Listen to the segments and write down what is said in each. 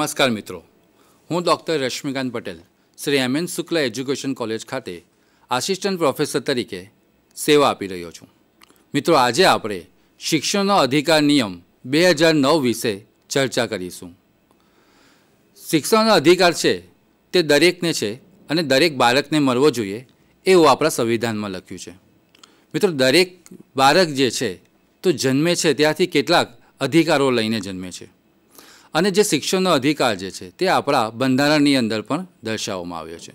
નમસ્કાર મિત્રો હું doctor Rashmikant Patel Shri M N Shukla education college ખાતે આસિસ્ટન્ટ પ્રોફેસર તરીકે સેવા આપી રહ્યો છું મિત્રો આજે આપણે શિક્ષણનો અધિકાર નિયમ બે હજાર નવ વિશે ચર્ચા કરીશું શિક્ષણનો અધિકાર છે તે દરેકને છે અને દરેક બાળકને મળવો જોઈએ એવું આપણા સંવિધાનમાં લખ્યું છે મિત્રો દરેક બાળક જે છે તો જન્મે છે ત્યાંથી કેટલાક અધિકારો લઈને જન્મે છે અને જે શિક્ષણનો અધિકાર જે છે તે આપણા બંધારણની અંદર પણ દર્શાવવામાં આવ્યો છે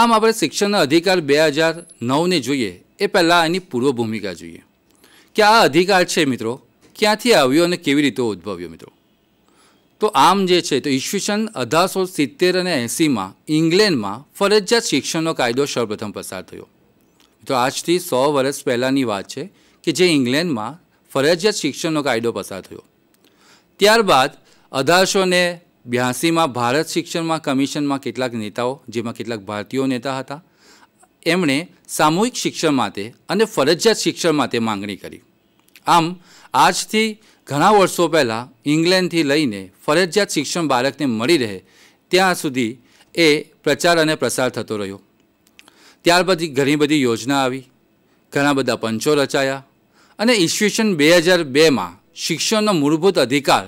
આમ આપણે શિક્ષણનો અધિકાર બે હજાર નવને જોઈએ એ પહેલાં એની પૂર્વ ભૂમિકા જોઈએ કે આ અધિકાર છે મિત્રો ક્યાંથી આવ્યો અને કેવી રીતે ઉદ્ભવ્યો મિત્રો તો આમ જે છે તો ઈસવીસન અઢારસો સિત્તેર અને એંસીમાં ઇંગ્લેન્ડમાં ફરજિયાત શિક્ષણનો કાયદો સૌપ્રથમ પસાર થયો તો આજથી સો વર્ષ પહેલાંની વાત છે કે જે ઇંગ્લેન્ડમાં ફરજિયાત શિક્ષણનો કાયદો પસાર થયો ત્યારબાદ અઢારસો ને બ્યાસીમાં ભારત શિક્ષણમાં કમિશનમાં કેટલાક નેતાઓ જેમાં કેટલાક ભારતીયો નેતા હતા એમણે સામૂહિક શિક્ષણ માટે અને ફરજિયાત શિક્ષણ માટે માંગણી કરી આમ આજથી ઘણા વર્ષો પહેલાં ઇંગ્લેન્ડથી લઈને ફરજિયાત શિક્ષણ બાળકને મળી રહે ત્યાં સુધી એ પ્રચાર અને પ્રસાર થતો રહ્યો ત્યાર પછી ઘણી બધી યોજના આવી ઘણા બધા પંચો રચાયા અને ઈસવીસન બે હજાર બેમાં શિક્ષણનો મૂળભૂત અધિકાર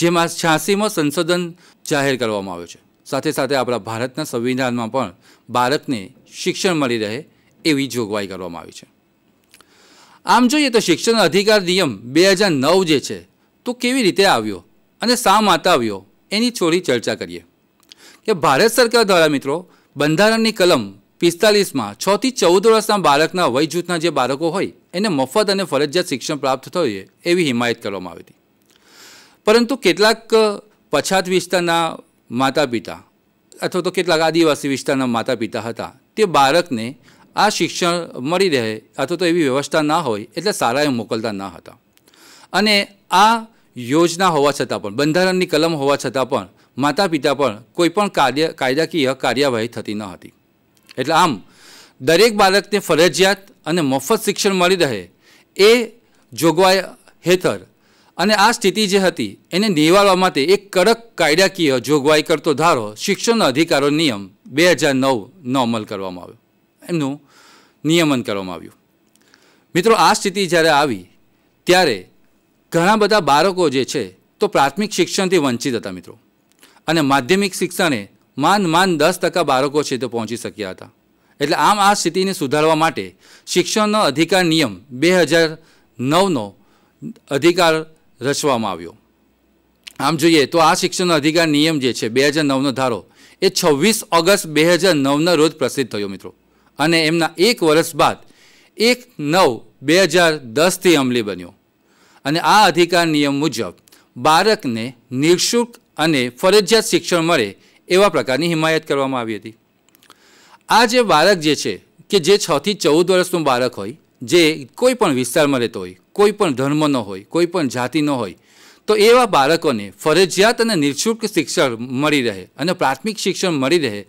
જેમાં છ્યાસીમો સંશોધન જાહેર કરવામાં આવ્યો છે સાથે સાથે આપણા ભારતના સંવિધાનમાં પણ બાળકને શિક્ષણ મળી રહે એવી જોગવાઈ કરવામાં આવી છે આમ જોઈએ તો શિક્ષણ અધિકાર નિયમ બે હજાર નવ જે છે તો કેવી રીતે આવ્યો અને શા માટે આવ્યો એની થોડી ચર્ચા કરીએ કે ભારત સરકાર દ્વારા મિત્રો બંધારણની કલમ પિસ્તાલીસમાં છથી ચૌદ વર્ષના બાળકના વય જૂથના જે બાળકો હોય એને મફત અને ફરજિયાત શિક્ષણ પ્રાપ્ત થઈએ એવી હિમાયત કરવામાં આવી હતી પરંતુ કેટલાક પછાત વિસ્તારના માતા પિતા અથવા તો કેટલાક આદિવાસી વિસ્તારના માતા પિતા હતા તે બાળકને આ શિક્ષણ મળી રહે અથવા તો એવી વ્યવસ્થા ના હોય એટલે સારા એ મોકલતા ન હતા અને આ યોજના હોવા છતાં પણ બંધારણની કલમ હોવા છતાં પણ માતા પિતા પણ કોઈપણ કાર્ય કાયદાકીય કાર્યવાહી થતી ન હતી એટલે આમ દરેક બાળકને ફરજિયાત અને મફત શિક્ષણ મળી રહે એ જોગવાઈ હેઠળ અને આ સ્થિતિ જે હતી એને નિવારવા માટે એક કડક કાયદાકીય જોગવાઈ કરતો ધારો શિક્ષણ અધિકારો નિયમ બે હજાર નવનો અમલ કરવામાં આવ્યો એમનું નિયમન કરવામાં આવ્યું મિત્રો આ સ્થિતિ જ્યારે આવી ત્યારે ઘણા બધા બાળકો જે છે તો પ્રાથમિક શિક્ષણથી વંચિત હતા મિત્રો અને માધ્યમિક શિક્ષણે માંડ માન દસ ટકા બાળકો છે તે પહોંચી શક્યા હતા એટલે આમ આ સ્થિતિને સુધારવા માટે શિક્ષણનો અધિકાર નિયમ બે હજાર નવનો અધિકાર રચવામાં આવ્યો આમ જોઈએ તો આ શિક્ષણનો અધિકાર નિયમ જે છે બે હજાર નવનો ધારો એ છવ્વીસ ઓગસ્ટ બે હજાર નવના રોજ પ્રસિદ્ધ થયો મિત્રો અને એમના એક વર્ષ બાદ એક નવ બે હજાર દસથી અમલી બન્યો અને આ અધિકાર નિયમ મુજબ બાળકને નિઃશુલ્ક અને ફરજિયાત શિક્ષણ મળે એવા પ્રકારની હિમાયત કરવામાં આવી હતી આ જે બાળક જે છે કે જે છથી ચૌદ વર્ષનું બાળક હોય જે કોઈ પણ વિસ્તારમાં રહેતો હોય કોઈ પણ ધર્મનો હોય કોઈ પણ જાતિનો હોય તો એવા બાળકોને ફરજિયાત અને નિઃશુલ્ક શિક્ષણ મળી રહે અને પ્રાથમિક શિક્ષણ મળી રહે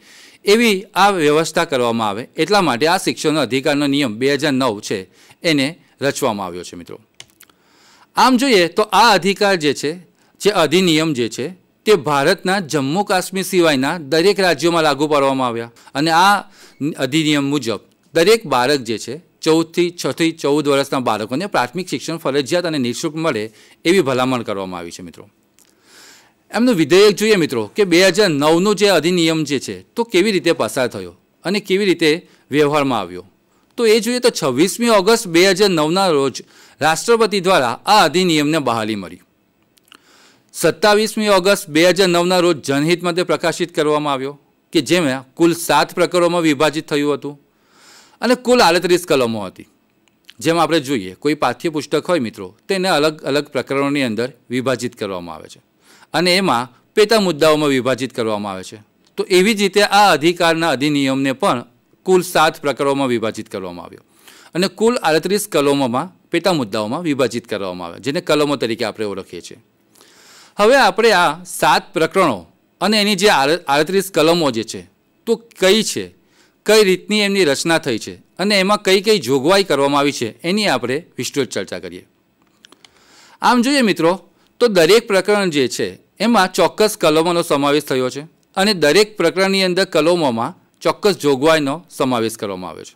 એવી આ વ્યવસ્થા કરવામાં આવે એટલા માટે આ શિક્ષણનો અધિકારનો નિયમ બે હજાર નવ છે એને રચવામાં આવ્યો છે મિત્રો આમ જોઈએ તો આ અધિકાર જે છે જે અધિનિયમ જે છે તે ભારતના જમ્મુ કાશ્મીર સિવાયના દરેક રાજ્યોમાં લાગુ પાડવામાં આવ્યા અને આ અધિનિયમ મુજબ દરેક બાળક જે છે ચૌદથી છથી ચૌદ વર્ષના બાળકોને પ્રાથમિક શિક્ષણ ફરજિયાત અને નિઃશુલ્ક મળે એવી ભલામણ કરવામાં આવી છે મિત્રો એમનું વિધેયક જોઈએ મિત્રો કે બે હજાર નવનો જે અધિનિયમ જે છે તો કેવી રીતે પસાર થયો અને કેવી રીતે વ્યવહારમાં આવ્યો તો એ જોઈએ તો છવ્વીસમી ઓગસ્ટ બે હજાર નવના રોજ રાષ્ટ્રપતિ દ્વારા આ અધિનિયમને બહાલી મળી સત્તાવીસમી ઓગસ્ટ બે હજાર નવના રોજ જનહિત મતે પ્રકાશિત કરવામાં આવ્યો કે જેમાં કુલ સાત પ્રકરણોમાં વિભાજિત થયું હતું અને કુલ આડત્રીસ કલમો હતી જેમ આપણે જોઈએ કોઈ પાઠ્યપુસ્તક હોય મિત્રો તેને અલગ અલગ પ્રકરણોની અંદર વિભાજિત કરવામાં આવે છે અને એમાં પેટા મુદ્દાઓમાં વિભાજિત કરવામાં આવે છે તો એવી જ રીતે આ અધિકારના અધિનિયમને પણ કુલ સાત પ્રકરણોમાં વિભાજિત કરવામાં આવ્યો અને કુલ આડત્રીસ કલમોમાં પેટા મુદ્દાઓમાં વિભાજિત કરવામાં આવે જેને કલમો તરીકે આપણે ઓળખીએ છીએ હવે આપણે આ સાત પ્રકરણો અને એની જે આડત્રીસ કલમો જે છે તો કઈ છે કઈ રીતની એમની રચના થઈ છે અને એમાં કઈ કઈ જોગવાઈ કરવામાં આવી છે એની આપણે વિસ્તૃત ચર્ચા કરીએ આમ જોઈએ મિત્રો તો દરેક પ્રકરણ જે છે એમાં ચોક્કસ કલમોનો સમાવેશ થયો છે અને દરેક પ્રકરણની અંદર કલમોમાં ચોક્કસ જોગવાઈનો સમાવેશ કરવામાં આવ્યો છે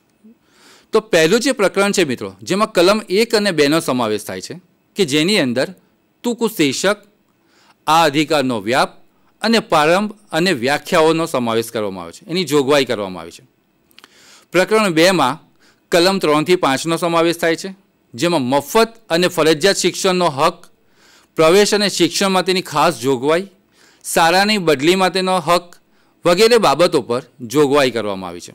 તો પહેલું જે પ્રકરણ છે મિત્રો જેમાં કલમ એક અને બેનો સમાવેશ થાય છે કે જેની અંદર ટૂંકું શીર્ષક આ અધિકારનો વ્યાપ અને પ્રારંભ અને વ્યાખ્યાઓનો સમાવેશ કરવામાં આવે છે એની જોગવાઈ કરવામાં આવી છે પ્રકરણ બેમાં કલમ ત્રણથી પાંચનો સમાવેશ થાય છે જેમાં મફત અને ફરજિયાત શિક્ષણનો હક પ્રવેશ અને શિક્ષણ માટેની ખાસ જોગવાઈ સારાની બદલી માટેનો હક વગેરે બાબતો પર જોગવાઈ કરવામાં આવી છે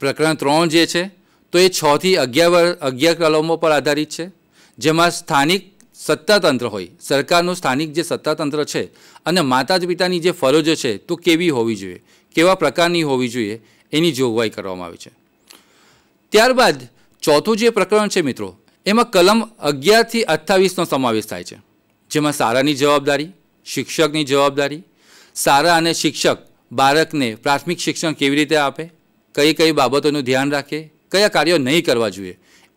પ્રકરણ ત્રણ જે છે તો એ છથી અગિયાર અગિયાર કલમો પર આધારિત છે જેમાં સ્થાનિક સત્તાતંત્ર હોય સરકારનું સ્થાનિક જે સત્તાતંત્ર છે અને માતા પિતાની જે ફરજો છે તો કેવી હોવી જોઈએ કેવા પ્રકારની હોવી જોઈએ એની જોગવાઈ કરવામાં આવી છે ત્યારબાદ ચોથું જે પ્રકરણ છે મિત્રો એમાં કલમ અગિયારથી અઠ્ઠાવીસનો સમાવેશ થાય છે જેમાં સારાની જવાબદારી શિક્ષકની જવાબદારી સારા અને શિક્ષક બાળકને પ્રાથમિક શિક્ષણ કેવી રીતે આપે કઈ કઈ બાબતોનું ધ્યાન રાખે કયા કાર્યો નહીં કરવા જોઈએ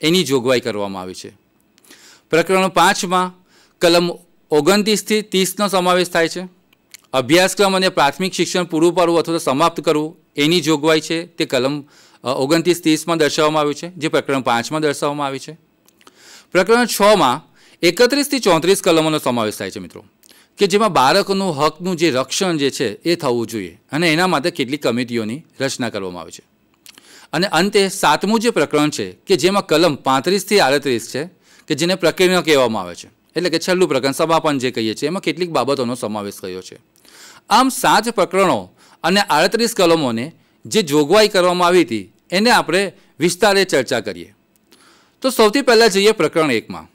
એની જોગવાઈ કરવામાં આવી છે પ્રકરણ પાંચમાં કલમ ઓગણત્રીસથી ત્રીસનો સમાવેશ થાય છે અભ્યાસક્રમ અને પ્રાથમિક શિક્ષણ પૂરું પાડવું અથવા તો સમાપ્ત કરવું એની જોગવાઈ છે તે કલમ ઓગણત્રીસ ત્રીસમાં દર્શાવવામાં આવ્યું છે જે પ્રકરણ પાંચમાં દર્શાવવામાં આવી છે પ્રકરણ છમાં એકત્રીસથી ચોત્રીસ કલમોનો સમાવેશ થાય છે મિત્રો કે જેમાં બાળકોનું હકનું જે રક્ષણ જે છે એ થવું જોઈએ અને એના માટે કેટલીક કમિટીઓની રચના કરવામાં આવી છે અને અંતે સાતમું જે પ્રકરણ છે કે જેમાં કલમ પાંત્રીસથી આડત્રીસ છે કે જેને પ્રકીર્ણ કહેવામાં આવે છે એટલે કે છેલ્લું પ્રકરણ સમાપન જે કહીએ છીએ એમાં કેટલીક બાબતોનો સમાવેશ કર્યો છે આમ સાત પ્રકરણો અને આડત્રીસ કલમોને જે જોગવાઈ કરવામાં આવી હતી એને આપણે વિસ્તારે ચર્ચા કરીએ તો સૌથી પહેલાં જઈએ પ્રકરણ એકમાં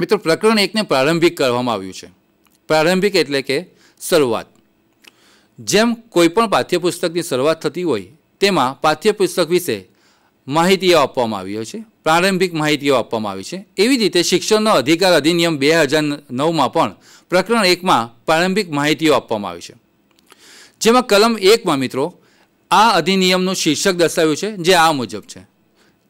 મિત્રો પ્રકરણ એકને પ્રારંભિક કરવામાં આવ્યું છે પ્રારંભિક એટલે કે શરૂઆત જેમ કોઈપણ પાઠ્યપુસ્તકની શરૂઆત થતી હોય તેમાં પાઠ્યપુસ્તક વિશે માહિતીઓ આપવામાં આવ્યો છે પ્રારંભિક માહિતીઓ આપવામાં આવી છે એવી રીતે શિક્ષણનો અધિકાર અધિનિયમ બે હજાર નવમાં પણ પ્રકરણ એકમાં પ્રારંભિક માહિતીઓ આપવામાં આવી છે જેમાં કલમ એકમાં મિત્રો આ અધિનિયમનું શીર્ષક દર્શાવ્યું છે જે આ મુજબ છે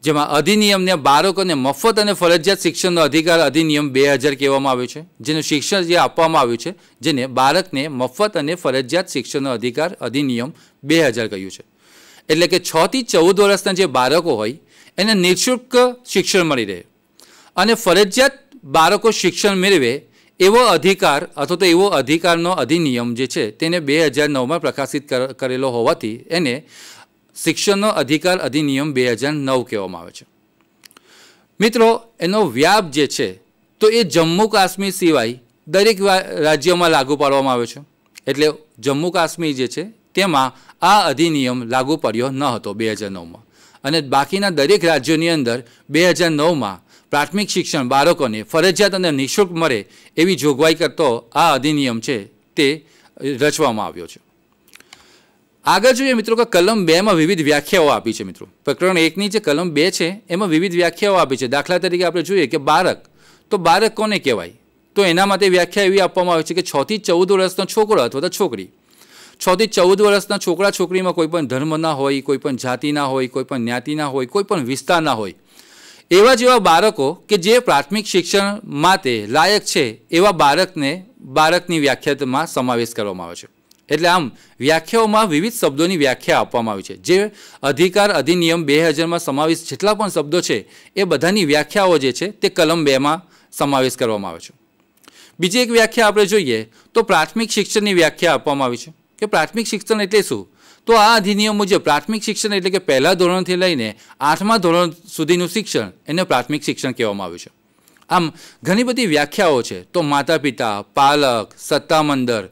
જેમાં અધિનિયમને બાળકોને મફત અને ફરજિયાત શિક્ષણનો અધિકાર અધિનિયમ બે હજાર કહેવામાં આવ્યો છે જેનું શિક્ષણ જે આપવામાં આવ્યું છે જેને બાળકને મફત અને ફરજિયાત શિક્ષણનો અધિકાર અધિનિયમ બે હજાર કહ્યું છે એટલે કે છથી ચૌદ વર્ષના જે બાળકો હોય એને નિઃશુલ્ક શિક્ષણ મળી રહે અને ફરજિયાત બાળકો શિક્ષણ મેળવે એવો અધિકાર અથવા તો એવો અધિકારનો અધિનિયમ જે છે તેને બે હજાર નવમાં પ્રકાશિત કરેલો હોવાથી એને શિક્ષણનો અધિકાર અધિનિયમ બે હજાર નવ કહેવામાં આવે છે મિત્રો એનો વ્યાપ જે છે તો એ જમ્મુ કાશ્મીર સિવાય દરેક રાજ્યોમાં લાગુ પાડવામાં આવે છે એટલે જમ્મુ કાશ્મીર જે છે તેમાં આ અધિનિયમ લાગુ પડ્યો ન હતો બે હજાર નવમાં અને બાકીના દરેક રાજ્યોની અંદર બે હજાર નવમાં પ્રાથમિક શિક્ષણ બાળકોને ફરજિયાત અને નિઃશુલ્ક મળે એવી જોગવાઈ કરતો આ અધિનિયમ છે તે રચવામાં આવ્યો છે આગળ જોઈએ મિત્રો કે કલમ બેમાં વિવિધ વ્યાખ્યાઓ આપી છે મિત્રો પ્રકરણ એકની જે કલમ બે છે એમાં વિવિધ વ્યાખ્યાઓ આપી છે દાખલા તરીકે આપણે જોઈએ કે બાળક તો બાળક કોને કહેવાય તો એના માટે વ્યાખ્યા એવી આપવામાં આવી છે કે છથી ચૌદ વર્ષનો છોકરો અથવા તો છોકરી છથી ચૌદ વર્ષના છોકરા છોકરીમાં કોઈ પણ ધર્મના હોય કોઈ પણ જાતિના હોય કોઈ પણ જ્ઞાતિના હોય કોઈ પણ વિસ્તારના હોય એવા જેવા બાળકો કે જે પ્રાથમિક શિક્ષણ માટે લાયક છે એવા બાળકને બાળકની વ્યાખ્યામાં સમાવેશ કરવામાં આવે છે એટલે આમ વ્યાખ્યાઓમાં વિવિધ શબ્દોની વ્યાખ્યા આપવામાં આવી છે જે અધિકાર અધિનિયમ બે હજારમાં સમાવેશ જેટલા પણ શબ્દો છે એ બધાની વ્યાખ્યાઓ જે છે તે કલમ બેમાં સમાવેશ કરવામાં આવે છે બીજી એક વ્યાખ્યા આપણે જોઈએ તો પ્રાથમિક શિક્ષણની વ્યાખ્યા આપવામાં આવી છે કે પ્રાથમિક શિક્ષણ એટલે શું તો આ અધિનિયમ મુજબ પ્રાથમિક શિક્ષણ એટલે કે પહેલા ધોરણથી લઈને આઠમા ધોરણ સુધીનું શિક્ષણ એને પ્રાથમિક શિક્ષણ કહેવામાં આવ્યું છે આમ ઘણી બધી વ્યાખ્યાઓ છે તો માતા પિતા પાલક સત્તામંદર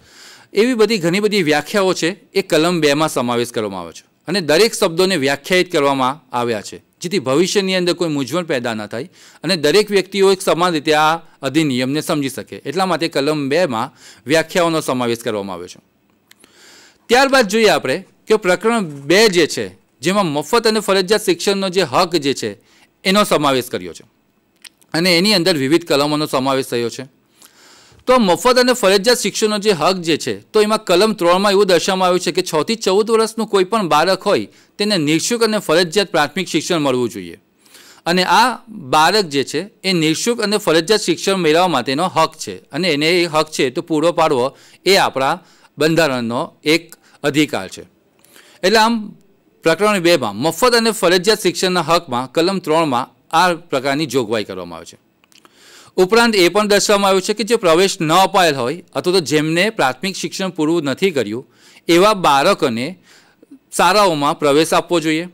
એવી બધી ઘણી બધી વ્યાખ્યાઓ છે એ કલમ બેમાં સમાવેશ કરવામાં આવે છે અને દરેક શબ્દોને વ્યાખ્યાયિત કરવામાં આવ્યા છે જેથી ભવિષ્યની અંદર કોઈ મૂંઝવણ પેદા ન થાય અને દરેક વ્યક્તિઓ એક સમાન રીતે આ અધિનિયમને સમજી શકે એટલા માટે કલમ બેમાં વ્યાખ્યાઓનો સમાવેશ કરવામાં આવ્યો છે ત્યારબાદ જોઈએ આપણે કે પ્રકરણ બે જે છે જેમાં મફત અને ફરજિયાત શિક્ષણનો જે હક જે છે એનો સમાવેશ કર્યો છે અને એની અંદર વિવિધ કલમોનો સમાવેશ થયો છે તો મફત અને ફરજિયાત શિક્ષણનો જે હક જે છે તો એમાં કલમ ત્રણમાં એવું દર્શાવવામાં આવ્યું છે કે છથી ચૌદ વર્ષનું કોઈ પણ બાળક હોય તેને નિઃશુલ્ક અને ફરજિયાત પ્રાથમિક શિક્ષણ મળવું જોઈએ અને આ બાળક જે છે એ નિઃશુલ્ક અને ફરજિયાત શિક્ષણ મેળવવા માટેનો હક છે અને એને એ હક છે તો પૂરો પાડવો એ આપણા બંધારણનો એક અધિકાર છે એટલે આમ પ્રકરણ બેમાં મફત અને ફરજિયાત શિક્ષણના હકમાં કલમ ત્રણમાં આ પ્રકારની જોગવાઈ કરવામાં આવે છે ઉપરાંત એ પણ દર્શાવવામાં આવ્યું છે કે જે પ્રવેશ ન અપાયેલ હોય અથવા તો જેમને પ્રાથમિક શિક્ષણ પૂરું નથી કર્યું એવા બાળકોને શાળાઓમાં પ્રવેશ આપવો જોઈએ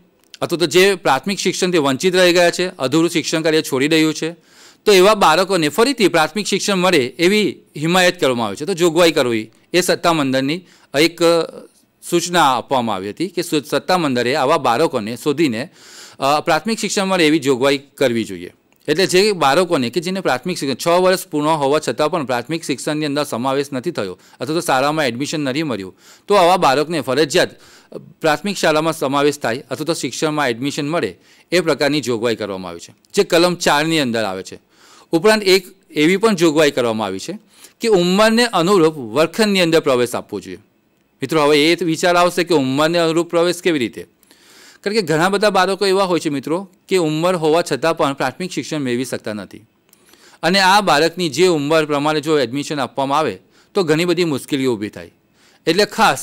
અથવા તો જે પ્રાથમિક શિક્ષણથી વંચિત રહી ગયા છે અધૂરું શિક્ષણ કાર્ય છોડી રહ્યું છે તો એવા બાળકોને ફરીથી પ્રાથમિક શિક્ષણ મળે એવી હિમાયત કરવામાં આવી છે તો જોગવાઈ કરવી એ સત્તામંડળની એક સૂચના આપવામાં આવી હતી કે સત્તામંડળે આવા બાળકોને શોધીને પ્રાથમિક શિક્ષણ મળે એવી જોગવાઈ કરવી જોઈએ એટલે જે બાળકોને કે જેને પ્રાથમિક શિક્ષણ છ વર્ષ પૂર્ણ હોવા છતાં પણ પ્રાથમિક શિક્ષણની અંદર સમાવેશ નથી થયો અથવા તો શાળામાં એડમિશન નથી મળ્યું તો આવા બાળકને ફરજિયાત પ્રાથમિક શાળામાં સમાવેશ થાય અથવા તો શિક્ષણમાં એડમિશન મળે એ પ્રકારની જોગવાઈ કરવામાં આવી છે જે કલમ ચારની અંદર આવે છે ઉપરાંત એક એવી પણ જોગવાઈ કરવામાં આવી છે કે ઉંમરને અનુરૂપ વર્ખનની અંદર પ્રવેશ આપવો જોઈએ મિત્રો હવે એ વિચાર આવશે કે ઉંમરને અનુરૂપ પ્રવેશ કેવી રીતે કારણ કે ઘણા બધા બાળકો એવા હોય છે મિત્રો કે ઉંમર હોવા છતાં પણ પ્રાથમિક શિક્ષણ મેળવી શકતા નથી અને આ બાળકની જે ઉંમર પ્રમાણે જો એડમિશન આપવામાં આવે તો ઘણી બધી મુશ્કેલીઓ ઊભી થાય એટલે ખાસ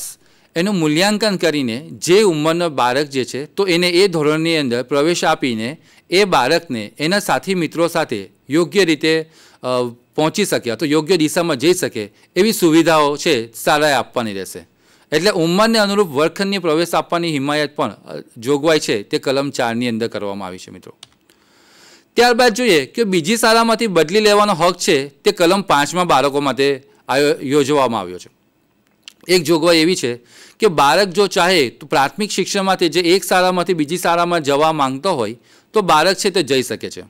એનું મૂલ્યાંકન કરીને જે ઉંમરનો બાળક જે છે તો એને એ ધોરણની અંદર પ્રવેશ આપીને એ બાળકને એના સાથી મિત્રો સાથે યોગ્ય રીતે પહોંચી શકે તો યોગ્ય દિશામાં જઈ શકે એવી સુવિધાઓ છે શાળાએ આપવાની રહેશે એટલે ઉંમરને અનુરૂપ વર્ગખંડની પ્રવેશ આપવાની હિમાયત પણ જોગવાઈ છે તે કલમ ચારની અંદર કરવામાં આવી છે મિત્રો ત્યારબાદ જોઈએ કે બીજી શાળામાંથી બદલી લેવાનો હક છે તે કલમ પાંચમાં બાળકો માટે યોજવામાં આવ્યો છે એક જોગવાઈ એવી છે કે બાળક જો ચાહે તો પ્રાથમિક શિક્ષણમાંથી જે એક શાળામાંથી બીજી શાળામાં જવા માંગતો હોય તો બાળક છે તે જઈ શકે છે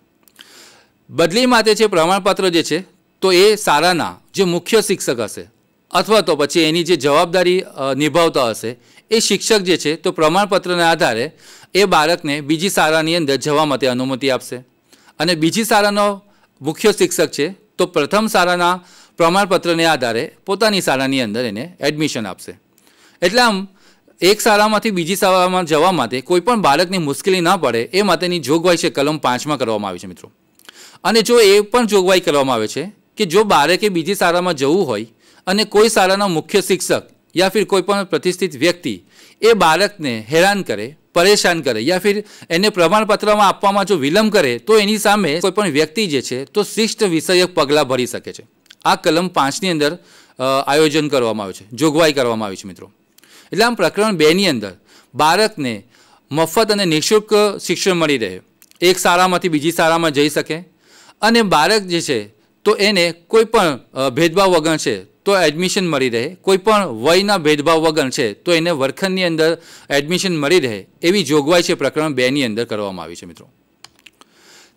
બદલી માટે જે પ્રમાણપત્ર જે છે તો એ શાળાના જે મુખ્ય શિક્ષક હશે અથવા તો પછી એની જે જવાબદારી નિભાવતા હશે એ શિક્ષક જે છે તો પ્રમાણપત્રના આધારે એ બાળકને બીજી શાળાની અંદર જવા માટે અનુમતિ આપશે અને બીજી શાળાનો મુખ્ય શિક્ષક છે તો પ્રથમ શાળાના પ્રમાણપત્રને આધારે પોતાની શાળાની અંદર એને એડમિશન આપશે એટલે આમ એક શાળામાંથી બીજી શાળામાં જવા માટે કોઈપણ બાળકની મુશ્કેલી ન પડે એ માટેની જોગવાઈ છે કલમ પાંચમાં કરવામાં આવી છે મિત્રો અને જો એ પણ જોગવાઈ કરવામાં આવે છે કે જો બાળકે બીજી શાળામાં જવું હોય અને કોઈ શાળાના મુખ્ય શિક્ષક યા ફિર કોઈ પણ પ્રતિષ્ઠિત વ્યક્તિ એ બાળકને હેરાન કરે પરેશાન કરે યા ફિર એને પ્રમાણપત્રમાં આપવામાં જો વિલંબ કરે તો એની સામે કોઈપણ વ્યક્તિ જે છે તો શિષ્ટ વિષયક પગલાં ભરી શકે છે આ કલમ પાંચની અંદર આયોજન કરવામાં આવ્યું છે જોગવાઈ કરવામાં આવી છે મિત્રો એટલે આમ પ્રકરણ બેની અંદર બાળકને મફત અને નિઃશુલ્ક શિક્ષણ મળી રહે એક શાળામાંથી બીજી શાળામાં જઈ શકે અને બાળક જે છે તો એને કોઈ પણ ભેદભાવ વગર છે તો એડમિશન મળી રહે કોઈ પણ વયના ભેદભાવ વગર છે તો એને વર્ખનની અંદર એડમિશન મળી રહે એવી જોગવાઈ છે પ્રકરણ બેની અંદર કરવામાં આવી છે મિત્રો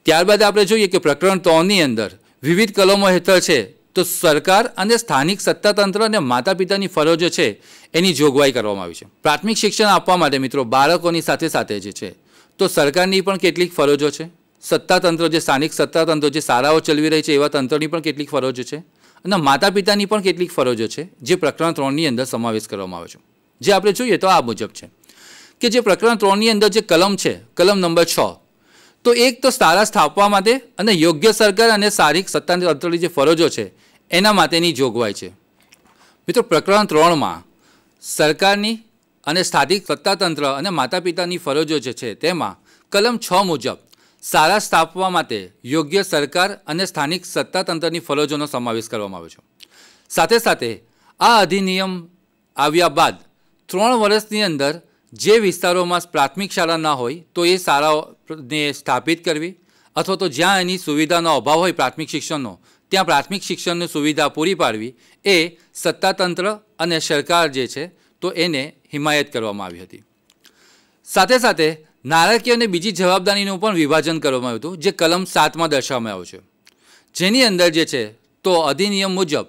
ત્યારબાદ આપણે જોઈએ કે પ્રકરણ ત્રણની અંદર વિવિધ કલમો હેઠળ છે તો સરકાર અને સ્થાનિક સત્તાતંત્ર અને માતા પિતાની ફરજો છે એની જોગવાઈ કરવામાં આવી છે પ્રાથમિક શિક્ષણ આપવા માટે મિત્રો બાળકોની સાથે સાથે જે છે તો સરકારની પણ કેટલીક ફરજો છે સત્તાતંત્ર જે સ્થાનિક સત્તાતંત્ર જે શાળાઓ ચલાવી રહી છે એવા તંત્રની પણ કેટલીક ફરજો છે અને માતા પિતાની પણ કેટલીક ફરજો છે જે પ્રકરણ ત્રણની અંદર સમાવેશ કરવામાં આવે છે જે આપણે જોઈએ તો આ મુજબ છે કે જે પ્રકરણ ત્રણની અંદર જે કલમ છે કલમ નંબર છ તો એક તો શાળા સ્થાપવા માટે અને યોગ્ય સરકાર અને શારીરિક સત્તાની અંતરની જે ફરજો છે એના માટેની જોગવાઈ છે મિત્રો પ્રકરણ ત્રણમાં સરકારની અને સ્થાનિક સત્તાતંત્ર અને માતાપિતાની ફરજો જે છે તેમાં કલમ છ મુજબ શાળા સ્થાપવા માટે યોગ્ય સરકાર અને સ્થાનિક સત્તાતંત્રની ફરજોનો સમાવેશ કરવામાં આવ્યો છે સાથે સાથે આ અધિનિયમ આવ્યા બાદ ત્રણ વર્ષની અંદર જે વિસ્તારોમાં પ્રાથમિક શાળા ના હોય તો એ શાળાઓને સ્થાપિત કરવી અથવા તો જ્યાં એની સુવિધાનો અભાવ હોય પ્રાથમિક શિક્ષણનો ત્યાં પ્રાથમિક શિક્ષણની સુવિધા પૂરી પાડવી એ સત્તાતંત્ર અને સરકાર જે છે તો એને હિમાયત કરવામાં આવી હતી સાથે સાથે નાણાકીય અને બીજી જવાબદારીનું પણ વિભાજન કરવામાં આવ્યું હતું જે કલમ સાતમાં દર્શાવવામાં આવ્યું છે જેની અંદર જે છે તો અધિનિયમ મુજબ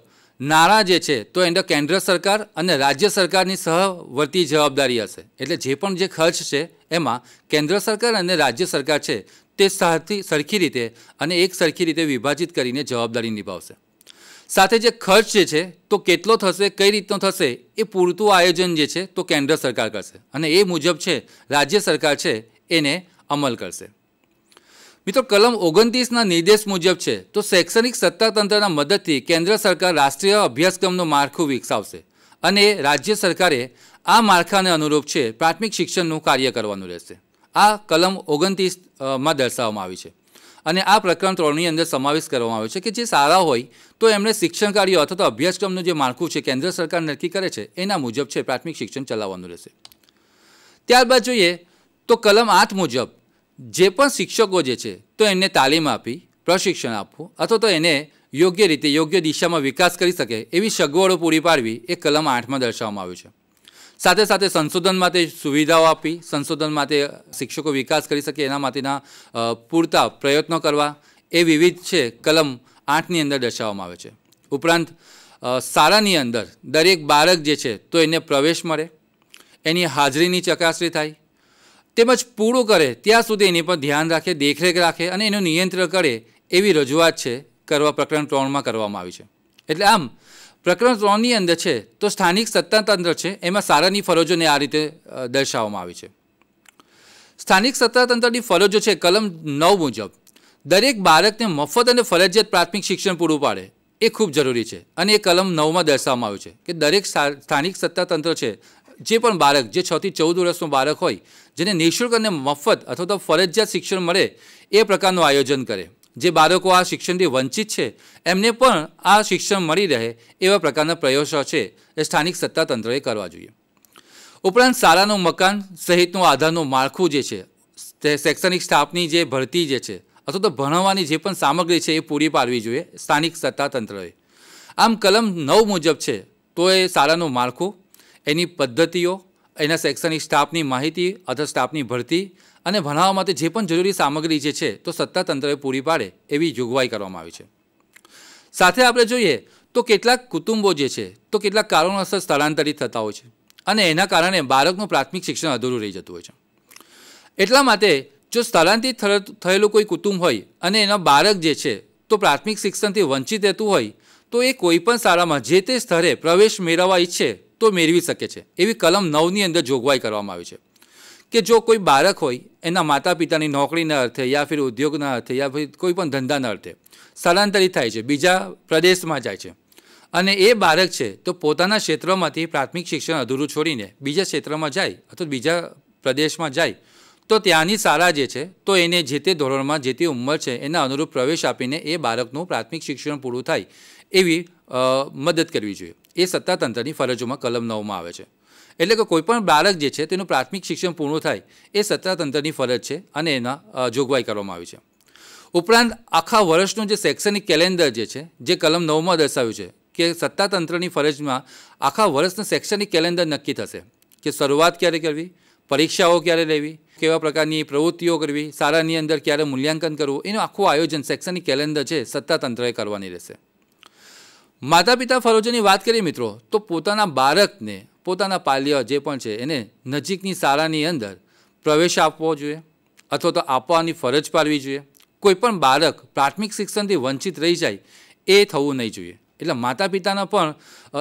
નાણાં જે છે તો એને કેન્દ્ર સરકાર અને રાજ્ય સરકારની સહવર્તી જવાબદારી હશે એટલે જે પણ જે ખર્ચ છે એમાં કેન્દ્ર સરકાર અને રાજ્ય સરકાર છે તે સાથી સરખી રીતે અને એક સરખી રીતે વિભાજિત કરીને જવાબદારી નિભાવશે સાથે જે ખર્ચ જે છે તો કેટલો થશે કઈ રીતનો થશે એ પૂરતું આયોજન જે છે તો કેન્દ્ર સરકાર કરશે અને એ મુજબ છે રાજ્ય સરકાર છે એને અમલ કરશે મિત્રો કલમ ઓગણત્રીસના નિર્દેશ મુજબ છે તો શૈક્ષણિક સત્તાતંત્રના મદદથી કેન્દ્ર સરકાર રાષ્ટ્રીય અભ્યાસક્રમનું માળખું વિકસાવશે અને રાજ્ય સરકારે આ માળખાને અનુરૂપ છે પ્રાથમિક શિક્ષણનું કાર્ય કરવાનું રહેશે આ કલમ ઓગણત્રીસમાં દર્શાવવામાં આવી છે અને આ પ્રકરણ ત્રણની અંદર સમાવેશ કરવામાં આવ્યો છે કે જે સારા હોય તો એમણે શિક્ષણ કાર્ય અથવા તો અભ્યાસક્રમનું જે માળખું છે કેન્દ્ર સરકાર નક્કી કરે છે એના મુજબ છે પ્રાથમિક શિક્ષણ ચલાવવાનું રહેશે ત્યારબાદ જોઈએ તો કલમ આઠ મુજબ જે પણ શિક્ષકો જે છે તો એમને તાલીમ આપી પ્રશિક્ષણ આપવું અથવા તો એને યોગ્ય રીતે યોગ્ય દિશામાં વિકાસ કરી શકે એવી સગવડો પૂરી પાડવી એ કલમ આઠમાં દર્શાવવામાં આવ્યું છે સાથે સાથે સંશોધન માટે સુવિધાઓ આપી સંશોધન માટે શિક્ષકો વિકાસ કરી શકે એના માટેના પૂરતા પ્રયત્નો કરવા એ વિવિધ છે કલમ આઠની અંદર દર્શાવવામાં આવે છે ઉપરાંત શાળાની અંદર દરેક બાળક જે છે તો એને પ્રવેશ મળે એની હાજરીની ચકાસણી થાય તેમજ પૂરું કરે ત્યાં સુધી એની પર ધ્યાન રાખે દેખરેખ રાખે અને એનું નિયંત્રણ કરે એવી રજૂઆત છે કરવા પ્રકરણ ત્રણમાં કરવામાં આવી છે એટલે આમ પ્રકરણ ત્રણની અંદર છે તો સ્થાનિક સત્તાતંત્ર છે એમાં સારાની ફરજોને આ રીતે દર્શાવવામાં આવી છે સ્થાનિક સત્તાતંત્રની ફરજો છે કલમ નવ મુજબ દરેક બાળકને મફત અને ફરજિયાત પ્રાથમિક શિક્ષણ પૂરું પાડે એ ખૂબ જરૂરી છે અને એ કલમ નવમાં દર્શાવવામાં આવ્યું છે કે દરેક સ્થાનિક સત્તાતંત્ર છે જે પણ બાળક જે છથી ચૌદ વર્ષનો બાળક હોય જેને નિઃશુલ્ક અને મફત અથવા તો ફરજિયાત શિક્ષણ મળે એ પ્રકારનું આયોજન કરે જે બાળકો આ શિક્ષણથી વંચિત છે એમને પણ આ શિક્ષણ મળી રહે એવા પ્રકારના પ્રયાસો છે એ સ્થાનિક સત્તાતંત્રએ કરવા જોઈએ ઉપરાંત શાળાનું મકાન સહિતનું આધારનું માળખું જે છે તે શૈક્ષણિક સ્ટાફની જે ભરતી જે છે અથવા તો ભણાવવાની જે પણ સામગ્રી છે એ પૂરી પાડવી જોઈએ સ્થાનિક સત્તાતંત્રએ આમ કલમ નવ મુજબ છે તો એ શાળાનું માળખું એની પદ્ધતિઓ એના શૈક્ષણિક સ્ટાફની માહિતી અથવા સ્ટાફની ભરતી અને ભણાવવા માટે જે પણ જરૂરી સામગ્રી જે છે તો સત્તાતંત્રએ પૂરી પાડે એવી જોગવાઈ કરવામાં આવી છે સાથે આપણે જોઈએ તો કેટલાક કુટુંબો જે છે તો કેટલાક કારણોસર સ્થળાંતરિત થતા હોય છે અને એના કારણે બાળકનું પ્રાથમિક શિક્ષણ અધૂરું રહી જતું હોય છે એટલા માટે જો સ્થળાંતરિત થયેલું કોઈ કુટુંબ હોય અને એના બાળક જે છે તો પ્રાથમિક શિક્ષણથી વંચિત રહેતું હોય તો એ કોઈ પણ શાળામાં જે તે સ્તરે પ્રવેશ મેળવવા ઈચ્છે તો મેળવી શકે છે એવી કલમ નવની અંદર જોગવાઈ કરવામાં આવી છે કે જો કોઈ બાળક હોય એના માતા પિતાની નોકરીના અર્થે યા ફિર ઉદ્યોગના અર્થે યા ફિર કોઈ પણ ધંધાના અર્થે સ્થળાંતરિત થાય છે બીજા પ્રદેશમાં જાય છે અને એ બાળક છે તો પોતાના ક્ષેત્રમાંથી પ્રાથમિક શિક્ષણ અધૂરું છોડીને બીજા ક્ષેત્રમાં જાય અથવા બીજા પ્રદેશમાં જાય તો ત્યાંની શાળા જે છે તો એને જે તે ધોરણમાં જે તે ઉંમર છે એના અનુરૂપ પ્રવેશ આપીને એ બાળકનું પ્રાથમિક શિક્ષણ પૂરું થાય એવી મદદ કરવી જોઈએ એ સત્તાતંત્રની ફરજોમાં કલમ નવમાં આવે છે એટલે કે કોઈપણ બાળક જે છે તેનું પ્રાથમિક શિક્ષણ પૂર્ણ થાય એ સત્તાતંત્રની ફરજ છે અને એના જોગવાઈ કરવામાં આવી છે ઉપરાંત આખા વર્ષનું જે શૈક્ષણિક કેલેન્ડર જે છે જે કલમ નવમાં દર્શાવ્યું છે કે સત્તાતંત્રની ફરજમાં આખા વર્ષનું શૈક્ષણિક કેલેન્ડર નક્કી થશે કે શરૂઆત ક્યારે કરવી પરીક્ષાઓ ક્યારે લેવી કેવા પ્રકારની પ્રવૃત્તિઓ કરવી શાળાની અંદર ક્યારે મૂલ્યાંકન કરવું એનું આખું આયોજન શૈક્ષણિક કેલેન્ડર છે સત્તાતંત્રએ કરવાની રહેશે માતા પિતા ફરજોની વાત કરીએ મિત્રો તો પોતાના બાળકને પોતાના પાલ્ય જે પણ છે એને નજીકની શાળાની અંદર પ્રવેશ આપવો જોઈએ અથવા તો આપવાની ફરજ પાડવી જોઈએ કોઈપણ બાળક પ્રાથમિક શિક્ષણથી વંચિત રહી જાય એ થવું નહીં જોઈએ એટલે માતા પિતાના પણ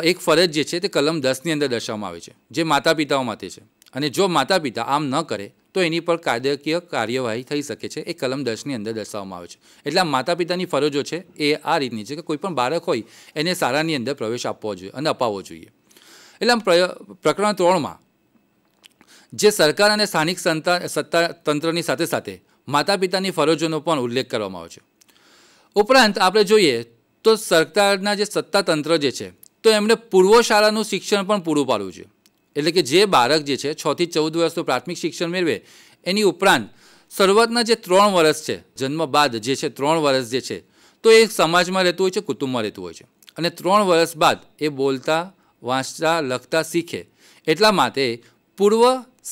એક ફરજ જે છે તે કલમ દસની અંદર દર્શાવવામાં આવે છે જે માતા પિતાઓ માટે છે અને જો માતા પિતા આમ ન કરે તો એની પર કાયદાકીય કાર્યવાહી થઈ શકે છે એ કલમ દસની અંદર દર્શાવવામાં આવે છે એટલે આ માતા પિતાની ફરજો છે એ આ રીતની છે કે કોઈ પણ બાળક હોય એને શાળાની અંદર પ્રવેશ આપવો જોઈએ અને અપાવવો જોઈએ એટલે આમ પ્રકરણ ત્રણમાં જે સરકાર અને સ્થાનિક સંતા સત્તા તંત્રની સાથે સાથે માતા પિતાની ફરજોનો પણ ઉલ્લેખ કરવામાં આવ્યો છે ઉપરાંત આપણે જોઈએ તો સરકારના જે સત્તા તંત્ર જે છે તો એમણે પૂર્વ શાળાનું શિક્ષણ પણ પૂરું પાડવું છે એટલે કે જે બાળક જે છે છથી ચૌદ વર્ષનું પ્રાથમિક શિક્ષણ મેળવે એની ઉપરાંત શરૂઆતના જે ત્રણ વર્ષ છે જન્મ બાદ જે છે ત્રણ વર્ષ જે છે તો એ સમાજમાં રહેતું હોય છે કુટુંબમાં રહેતું હોય છે અને ત્રણ વર્ષ બાદ એ બોલતા વાંચતા લખતા શીખે એટલા માટે પૂર્વ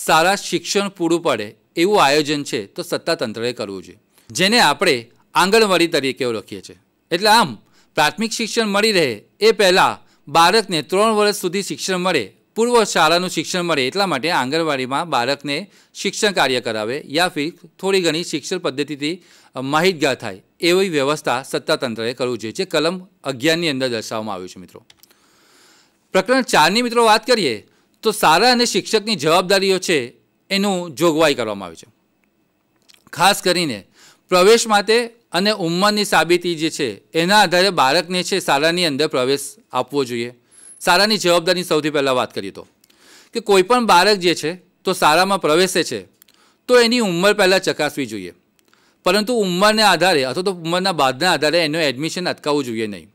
સારા શિક્ષણ પૂરું પડે એવું આયોજન છે તો સત્તાતંત્રએ કરવું જોઈએ જેને આપણે આંગણવાડી તરીકે ઓળખીએ છીએ એટલે આમ પ્રાથમિક શિક્ષણ મળી રહે એ પહેલાં બાળકને ત્રણ વર્ષ સુધી શિક્ષણ મળે પૂર્વ શાળાનું શિક્ષણ મળે એટલા માટે આંગણવાડીમાં બાળકને શિક્ષણ કાર્ય કરાવે યા ફિર થોડી ઘણી શિક્ષણ પદ્ધતિથી માહિતગાર થાય એવી વ્યવસ્થા સત્તાતંત્રએ કરવું જોઈએ જે કલમ અગિયારની અંદર દર્શાવવામાં આવ્યું છે મિત્રો પ્રકરણ ચારની મિત્રો વાત કરીએ તો સારા અને શિક્ષકની જવાબદારીઓ છે એનું જોગવાઈ કરવામાં આવી છે ખાસ કરીને પ્રવેશ માટે અને ઉંમરની સાબિતી જે છે એના આધારે બાળકને છે શાળાની અંદર પ્રવેશ આપવો જોઈએ શાળાની જવાબદારી સૌથી પહેલાં વાત કરીએ તો કે કોઈપણ બાળક જે છે તો શાળામાં પ્રવેશે છે તો એની ઉંમર પહેલાં ચકાસવી જોઈએ પરંતુ ઉંમરને આધારે અથવા તો ઉંમરના બાદના આધારે એનું એડમિશન અટકાવવું જોઈએ નહીં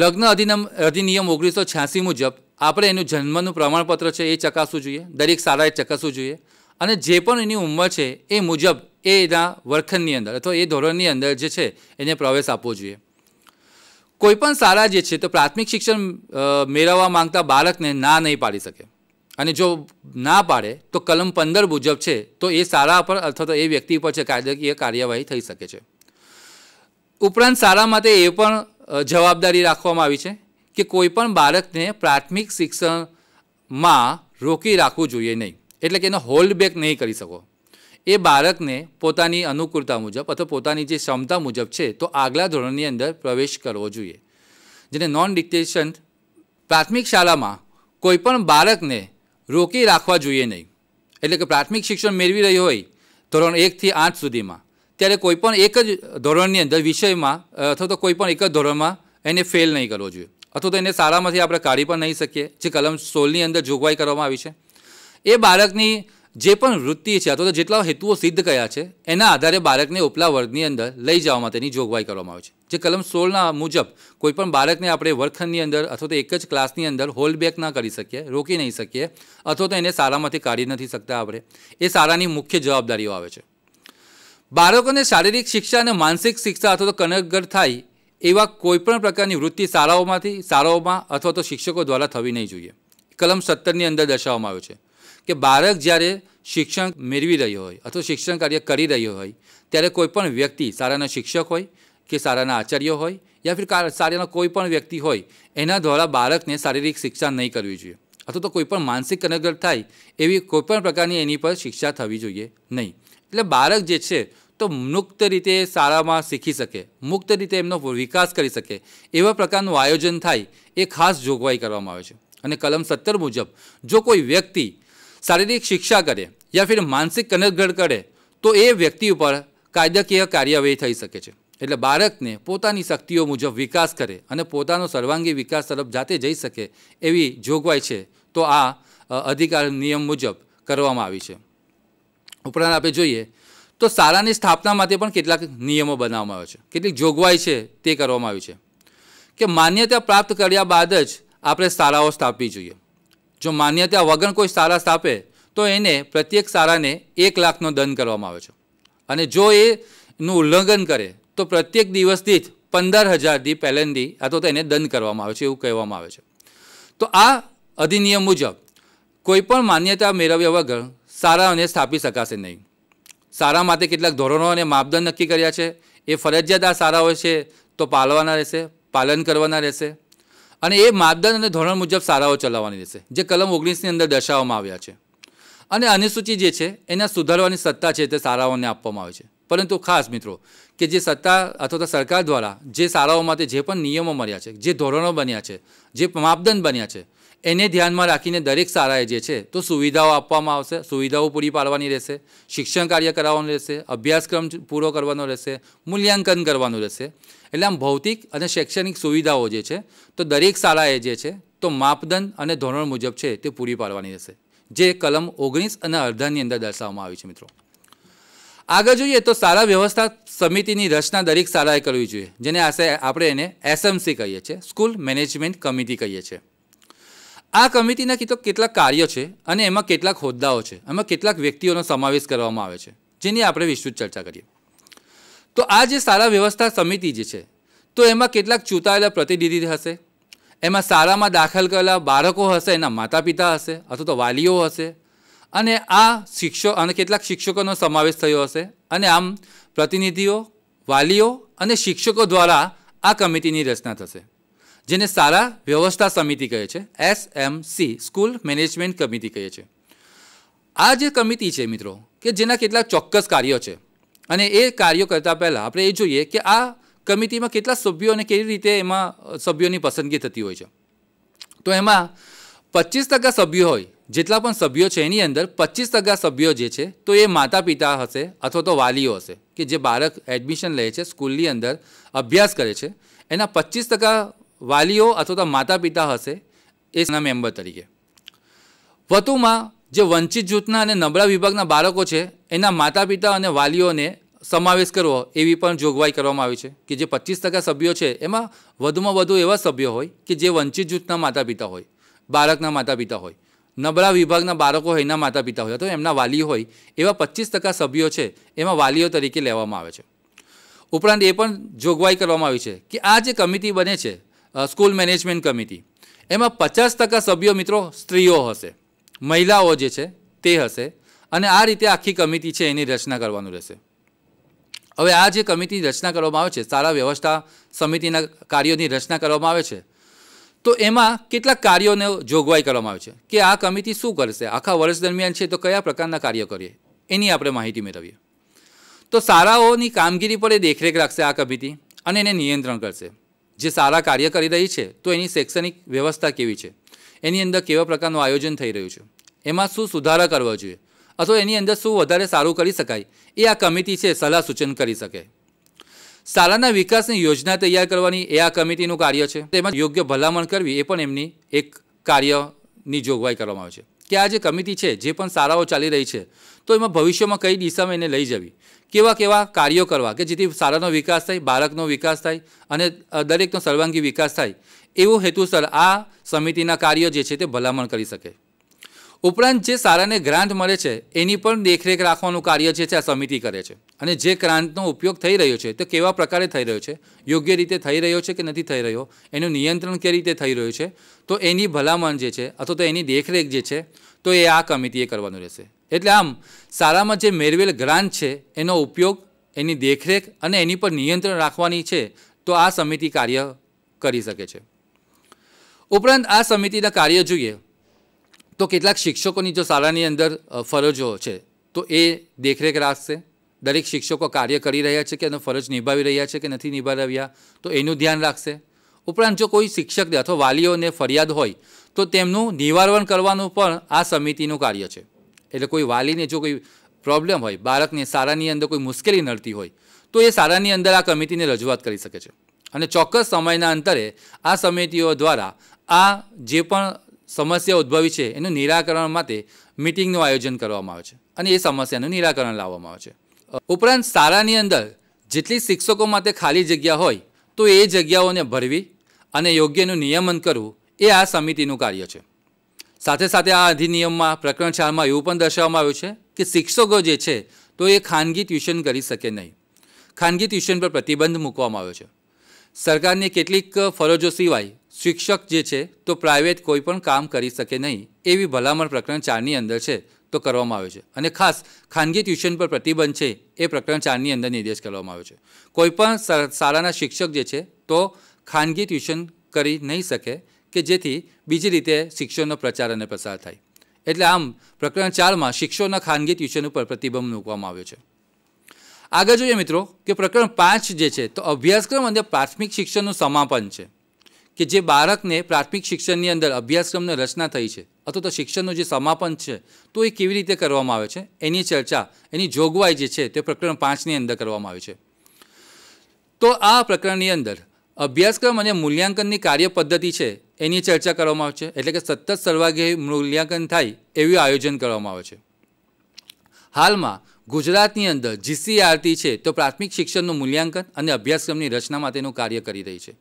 લગ્ન અધિનિયમ અધિનિયમ ઓગણીસો છ્યાસી મુજબ આપણે એનું જન્મનું પ્રમાણપત્ર છે એ ચકાસવું જોઈએ દરેક શાળાએ ચકાસવું જોઈએ અને જે પણ એની ઉંમર છે એ મુજબ એના વર્ખનની અંદર અથવા એ ધોરણની અંદર જે છે એને પ્રવેશ આપવો જોઈએ કોઈપણ શાળા જે છે તો પ્રાથમિક શિક્ષણ મેળવવા માંગતા બાળકને ના નહીં પાડી શકે અને જો ના પાડે તો કલમ પંદર મુજબ છે તો એ શાળા પર અથવા તો એ વ્યક્તિ પર છે કાયદાકીય કાર્યવાહી થઈ શકે છે ઉપરાંત શાળા માટે એ પણ જવાબદારી રાખવામાં આવી છે કે કોઈપણ બાળકને પ્રાથમિક શિક્ષણમાં રોકી રાખવું જોઈએ નહીં એટલે કે એનો હોલ્ડ બેક નહીં કરી શકો એ બાળકને પોતાની અનુકૂળતા મુજબ અથવા પોતાની જે ક્ષમતા મુજબ છે તો આગલા ધોરણની અંદર પ્રવેશ કરવો જોઈએ જેને નોન ડિક્ટેશન પ્રાથમિક શાળામાં કોઈપણ બાળકને રોકી રાખવા જોઈએ નહીં એટલે કે પ્રાથમિક શિક્ષણ મેળવી રહ્યું હોય ધોરણ એકથી આઠ સુધીમાં ત્યારે કોઈપણ એક જ ધોરણની અંદર વિષયમાં અથવા તો કોઈપણ એક જ ધોરણમાં એને ફેલ નહીં કરવો જોઈએ અથવા તો એને શાળામાંથી આપણે કાઢી પણ નહીં શકીએ જે કલમ સોલની અંદર જોગવાઈ કરવામાં આવી છે એ બાળકની જે પણ વૃત્તિ છે અથવા તો જેટલા હેતુઓ સિદ્ધ કયા છે એના આધારે બાળકને ઉપલા વર્ગની અંદર લઈ જવામાં તેની જોગવાઈ કરવામાં આવે છે જે કલમ સોળના મુજબ કોઈપણ બાળકને આપણે વર્ગખંડની અંદર અથવા તો એક જ ક્લાસની અંદર હોલ્ડ બેક ના કરી શકીએ રોકી નહીં શકીએ અથવા તો એને શાળામાંથી કાઢી નથી શકતા આપણે એ શાળાની મુખ્ય જવાબદારીઓ આવે છે બાળકોને શારીરિક શિક્ષા અને માનસિક શિક્ષા અથવા તો કનગર થાય એવા કોઈપણ પ્રકારની વૃત્તિ શાળાઓમાંથી શાળાઓમાં અથવા તો શિક્ષકો દ્વારા થવી નહીં જોઈએ કલમ સત્તરની અંદર દર્શાવવામાં આવ્યો છે કે બાળક જ્યારે શિક્ષણ મેળવી રહ્યો હોય અથવા શિક્ષણ કાર્ય કરી રહ્યો હોય ત્યારે કોઈપણ વ્યક્તિ શાળાના શિક્ષક હોય કે સારાના આચાર્ય હોય યા ફિર શાળાના કોઈપણ વ્યક્તિ હોય એના દ્વારા બાળકને શારીરિક શિક્ષા નહીં કરવી જોઈએ અથવા તો કોઈપણ માનસિક અનગર થાય એવી કોઈપણ પ્રકારની એની પર શિક્ષા થવી જોઈએ નહીં એટલે બાળક જે છે તો મુક્ત રીતે શાળામાં શીખી શકે મુક્ત રીતે એમનો વિકાસ કરી શકે એવા પ્રકારનું આયોજન થાય એ ખાસ જોગવાઈ કરવામાં આવે છે અને કલમ સત્તર મુજબ જો કોઈ વ્યક્તિ શારીરિક શિક્ષા કરે યા ફિર માનસિક કનકગઢ કરે તો એ વ્યક્તિ ઉપર કાયદાકીય કાર્યવાહી થઈ શકે છે એટલે બાળકને પોતાની શક્તિઓ મુજબ વિકાસ કરે અને પોતાનો સર્વાંગી વિકાસ તરફ જાતે જઈ શકે એવી જોગવાઈ છે તો આ અધિકાર નિયમ મુજબ કરવામાં આવી છે ઉપરાંત આપણે જોઈએ તો શાળાની સ્થાપના માટે પણ કેટલાક નિયમો બનાવવામાં આવ્યા છે કેટલીક જોગવાઈ છે તે કરવામાં આવી છે કે માન્યતા પ્રાપ્ત કર્યા બાદ જ આપણે શાળાઓ સ્થાપવી જોઈએ જો માન્યતા વગર કોઈ શાળા સ્થાપે તો એને પ્રત્યેક શાળાને એક લાખનો દંડ કરવામાં આવે છે અને જો એનું ઉલ્લંઘન કરે તો પ્રત્યેક દિવસ દીઠ પંદર હજારથી દી અથવા તો એને દંડ કરવામાં આવે છે એવું કહેવામાં આવે છે તો આ અધિનિયમ મુજબ કોઈપણ માન્યતા મેળવ્યા વગર સારાઓને સ્થાપી શકાશે નહીં સારા માટે કેટલાક ધોરણો અને માપદંડ નક્કી કર્યા છે એ ફરજિયાત આ સારાઓ છે તો પાલવાના રહેશે પાલન કરવાના રહેશે અને એ માપદંડ અને ધોરણ મુજબ સારાઓ ચલાવવાની રહેશે જે કલમ ઓગણીસની અંદર દર્શાવવામાં આવ્યા છે અને અનુસૂચિ જે છે એના સુધારવાની સત્તા છે તે સારાઓને આપવામાં આવે છે પરંતુ ખાસ મિત્રો કે જે સત્તા અથવા તો સરકાર દ્વારા જે શાળાઓ માટે જે પણ નિયમો મળ્યા છે જે ધોરણો બન્યા છે જે માપદંડ બન્યા છે એને ધ્યાનમાં રાખીને દરેક શાળાએ જે છે તો સુવિધાઓ આપવામાં આવશે સુવિધાઓ પૂરી પાડવાની રહેશે શિક્ષણ કાર્ય કરાવવાનું રહેશે અભ્યાસક્રમ પૂરો કરવાનો રહેશે મૂલ્યાંકન કરવાનું રહેશે એટલે આમ ભૌતિક અને શૈક્ષણિક સુવિધાઓ જે છે તો દરેક શાળાએ જે છે તો માપદંડ અને ધોરણ મુજબ છે તે પૂરી પાડવાની રહેશે જે કલમ ઓગણીસ અને અડધાની અંદર દર્શાવવામાં આવી છે મિત્રો આગળ જોઈએ તો શાળા વ્યવસ્થા સમિતિની રચના દરેક શાળાએ કરવી જોઈએ જેને આશે આપણે એને એસએમસી કહીએ છીએ સ્કૂલ મેનેજમેન્ટ કમિટી કહીએ છીએ આ કમિટીના કેટલાક કેટલાક કાર્યો છે અને એમાં કેટલાક હોદ્દાઓ છે એમાં કેટલાક વ્યક્તિઓનો સમાવેશ કરવામાં આવે છે જેની આપણે વિસ્તૃત ચર્ચા કરીએ તો આ જે સારા વ્યવસ્થા સમિતિ જે છે તો એમાં કેટલાક ચૂંટાયેલા પ્રતિનિધિ હશે એમાં શાળામાં દાખલ કરેલા બાળકો હશે એના માતા પિતા હશે અથવા તો વાલીઓ હશે અને આ શિક્ષક અને કેટલાક શિક્ષકોનો સમાવેશ થયો હશે અને આમ પ્રતિનિધિઓ વાલીઓ અને શિક્ષકો દ્વારા આ કમિટીની રચના થશે જેને સારા વ્યવસ્થા સમિતિ કહે છે એસએમસી સ્કૂલ મેનેજમેન્ટ કમિટી કહે છે આ જે કમિટી છે મિત્રો કે જેના કેટલા ચોક્કસ કાર્યો છે અને એ કાર્યો કરતાં પહેલાં આપણે એ જોઈએ કે આ કમિટીમાં કેટલા સભ્યો અને કેવી રીતે એમાં સભ્યોની પસંદગી થતી હોય છે તો એમાં પચીસ ટકા સભ્યો હોય જેટલા પણ સભ્યો છે એની અંદર પચીસ ટકા સભ્યો જે છે તો એ માતા પિતા હશે અથવા તો વાલીઓ હશે કે જે બાળક એડમિશન લે છે સ્કૂલની અંદર અભ્યાસ કરે છે એના પચીસ ટકા વાલીઓ અથવા તો માતા પિતા હશે એના મેમ્બર તરીકે વધુમાં જે વંચિત જૂથના અને નબળા વિભાગના બાળકો છે એના માતા પિતા અને વાલીઓને સમાવેશ કરવો એવી પણ જોગવાઈ કરવામાં આવી છે કે જે પચીસ ટકા સભ્યો છે એમાં વધુમાં વધુ એવા સભ્યો હોય કે જે વંચિત જૂથના માતા પિતા હોય બાળકના માતા પિતા હોય નબળા વિભાગના બાળકો હોય એના માતા પિતા હોય અથવા એમના વાલી હોય એવા પચીસ ટકા સભ્યો છે એમાં વાલીઓ તરીકે લેવામાં આવે છે ઉપરાંત એ પણ જોગવાઈ કરવામાં આવી છે કે આ જે કમિટી બને છે સ્કૂલ મેનેજમેન્ટ કમિટી એમાં પચાસ ટકા સભ્યો મિત્રો સ્ત્રીઓ હશે મહિલાઓ જે છે તે હશે અને આ રીતે આખી કમિટી છે એની રચના કરવાનું રહેશે હવે આ જે કમિટી રચના કરવામાં આવે છે સારા વ્યવસ્થા સમિતિના કાર્યોની રચના કરવામાં આવે છે તો એમાં કેટલાક કાર્યોને જોગવાઈ કરવામાં આવે છે કે આ કમિટી શું કરશે આખા વર્ષ દરમિયાન છે તો કયા પ્રકારના કાર્યો કરીએ એની આપણે માહિતી મેળવીએ તો શાળાઓની કામગીરી પર એ દેખરેખ રાખશે આ કમિટી અને એને નિયંત્રણ કરશે જે સારા કાર્ય કરી રહી છે તો એની શૈક્ષણિક વ્યવસ્થા કેવી છે એની અંદર કેવા પ્રકારનું આયોજન થઈ રહ્યું છે એમાં શું સુધારા કરવા જોઈએ અથવા એની અંદર શું વધારે સારું કરી શકાય એ આ કમિટી છે સલાહ સૂચન કરી શકે શાળાના વિકાસની યોજના તૈયાર કરવાની એ આ કમિટીનું કાર્ય છે તેમાં યોગ્ય ભલામણ કરવી એ પણ એમની એક કાર્યની જોગવાઈ કરવામાં આવે છે કે આ જે કમિટી છે જે પણ શાળાઓ ચાલી રહી છે તો એમાં ભવિષ્યમાં કઈ દિશામાં એને લઈ જવી કેવા કેવા કાર્યો કરવા કે જેથી શાળાનો વિકાસ થાય બાળકનો વિકાસ થાય અને દરેકનો સર્વાંગી વિકાસ થાય એવો હેતુસર આ સમિતિના કાર્યો જે છે તે ભલામણ કરી શકે ઉપરાંત જે સારાને ગ્રાન્ટ મળે છે એની પણ દેખરેખ રાખવાનું કાર્ય જે છે આ સમિતિ કરે છે અને જે ગ્રાન્ટનો ઉપયોગ થઈ રહ્યો છે તે કેવા પ્રકારે થઈ રહ્યો છે યોગ્ય રીતે થઈ રહ્યો છે કે નથી થઈ રહ્યો એનું નિયંત્રણ કઈ રીતે થઈ રહ્યું છે તો એની ભલામણ જે છે અથવા તો એની દેખરેખ જે છે તો એ આ કમિટીએ કરવાનું રહેશે એટલે આમ સારામાં જે મેળવેલ ગ્રાન્ટ છે એનો ઉપયોગ એની દેખરેખ અને એની પર નિયંત્રણ રાખવાની છે તો આ સમિતિ કાર્ય કરી શકે છે ઉપરાંત આ સમિતિના કાર્ય જોઈએ તો કેટલાક શિક્ષકોની જો શાળાની અંદર ફરજો છે તો એ દેખરેખ રાખશે દરેક શિક્ષકો કાર્ય કરી રહ્યા છે કે એનો ફરજ નિભાવી રહ્યા છે કે નથી નિભાવ્યા તો એનું ધ્યાન રાખશે ઉપરાંત જો કોઈ શિક્ષકને અથવા વાલીઓને ફરિયાદ હોય તો તેમનું નિવારણ કરવાનું પણ આ સમિતિનું કાર્ય છે એટલે કોઈ વાલીને જો કોઈ પ્રોબ્લેમ હોય બાળકને શાળાની અંદર કોઈ મુશ્કેલી નડતી હોય તો એ શાળાની અંદર આ કમિટીને રજૂઆત કરી શકે છે અને ચોક્કસ સમયના અંતરે આ સમિતિઓ દ્વારા આ જે પણ સમસ્યા ઉદ્ભવી છે એનું નિરાકરણ માટે મિટિંગનું આયોજન કરવામાં આવે છે અને એ સમસ્યાનું નિરાકરણ લાવવામાં આવે છે ઉપરાંત શાળાની અંદર જેટલી શિક્ષકો માટે ખાલી જગ્યા હોય તો એ જગ્યાઓને ભરવી અને યોગ્યનું નિયમન કરવું એ આ સમિતિનું કાર્ય છે સાથે સાથે આ અધિનિયમમાં પ્રકરણ ચારમાં એવું પણ દર્શાવવામાં આવ્યું છે કે શિક્ષકો જે છે તો એ ખાનગી ટ્યુશન કરી શકે નહીં ખાનગી ટ્યુશન પર પ્રતિબંધ મૂકવામાં આવ્યો છે સરકારની કેટલીક ફરજો સિવાય શિક્ષક જે છે તો પ્રાઇવેટ કોઈ પણ કામ કરી શકે નહીં એવી ભલામણ પ્રકરણ ચારની અંદર છે તો કરવામાં આવે છે અને ખાસ ખાનગી ટ્યુશન પર પ્રતિબંધ છે એ પ્રકરણ ચારની અંદર નિર્દેશ કરવામાં આવ્યો છે કોઈપણ શાળાના શિક્ષક જે છે તો ખાનગી ટ્યુશન કરી નહીં શકે કે જેથી બીજી રીતે શિક્ષણનો પ્રચાર અને પ્રસાર થાય એટલે આમ પ્રકરણ ચારમાં શિક્ષકોના ખાનગી ટ્યુશન ઉપર પ્રતિબંધ મૂકવામાં આવ્યો છે આગળ જોઈએ મિત્રો કે પ્રકરણ પાંચ જે છે તો અભ્યાસક્રમ અને પ્રાથમિક શિક્ષણનું સમાપન છે કે જે બાળકને પ્રાથમિક શિક્ષણની અંદર અભ્યાસક્રમની રચના થઈ છે અથવા તો શિક્ષણનું જે સમાપન છે તો એ કેવી રીતે કરવામાં આવે છે એની ચર્ચા એની જોગવાઈ જે છે તે પ્રકરણ પાંચની અંદર કરવામાં આવે છે તો આ પ્રકરણની અંદર અભ્યાસક્રમ અને મૂલ્યાંકનની કાર્ય પદ્ધતિ છે એની ચર્ચા કરવામાં આવે છે એટલે કે સતત સર્વાગી મૂલ્યાંકન થાય એવું આયોજન કરવામાં આવે છે હાલમાં ગુજરાતની અંદર જીસીઆરટી e છે તો પ્રાથમિક શિક્ષણનું મૂલ્યાંકન અને અભ્યાસક્રમની રચનામાં તેનું કાર્ય કરી રહી છે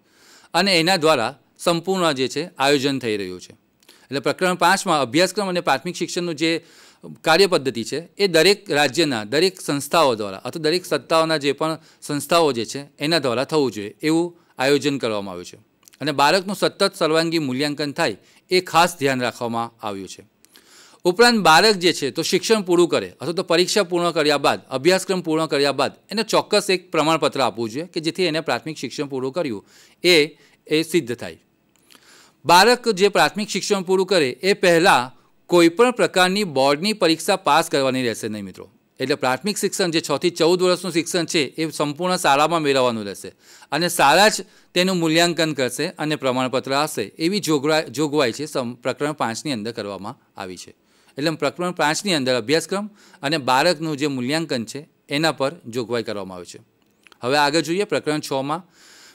અને એના દ્વારા સંપૂર્ણ જે છે આયોજન થઈ રહ્યું છે એટલે પ્રકરણ પાંચમાં અભ્યાસક્રમ અને પ્રાથમિક શિક્ષણનું જે કાર્ય પદ્ધતિ છે એ દરેક રાજ્યના દરેક સંસ્થાઓ દ્વારા અથવા દરેક સત્તાઓના જે પણ સંસ્થાઓ જે છે એના દ્વારા થવું જોઈએ એવું આયોજન કરવામાં આવ્યું છે અને બાળકનું સતત સર્વાંગી મૂલ્યાંકન થાય એ ખાસ ધ્યાન રાખવામાં આવ્યું છે ઉપરાંત બાળક જે છે તો શિક્ષણ પૂરું કરે અથવા તો પરીક્ષા પૂર્ણ કર્યા બાદ અભ્યાસક્રમ પૂર્ણ કર્યા બાદ એને ચોક્કસ એક પ્રમાણપત્ર આપવું જોઈએ કે જેથી એને પ્રાથમિક શિક્ષણ પૂરું કર્યું એ એ સિદ્ધ થાય બાળક જે પ્રાથમિક શિક્ષણ પૂરું કરે એ પહેલાં કોઈપણ પ્રકારની બોર્ડની પરીક્ષા પાસ કરવાની રહેશે નહીં મિત્રો એટલે પ્રાથમિક શિક્ષણ જે છથી ચૌદ વર્ષનું શિક્ષણ છે એ સંપૂર્ણ શાળામાં મેળવવાનું રહેશે અને શાળા જ તેનું મૂલ્યાંકન કરશે અને પ્રમાણપત્ર આપશે એવી જોગવાઈ જોગવાઈ છે પ્રકરણ પાંચની અંદર કરવામાં આવી છે એટલે પ્રકરણ પાંચની અંદર અભ્યાસક્રમ અને બાળકનું જે મૂલ્યાંકન છે એના પર જોગવાઈ કરવામાં આવે છે હવે આગળ જોઈએ પ્રકરણ છમાં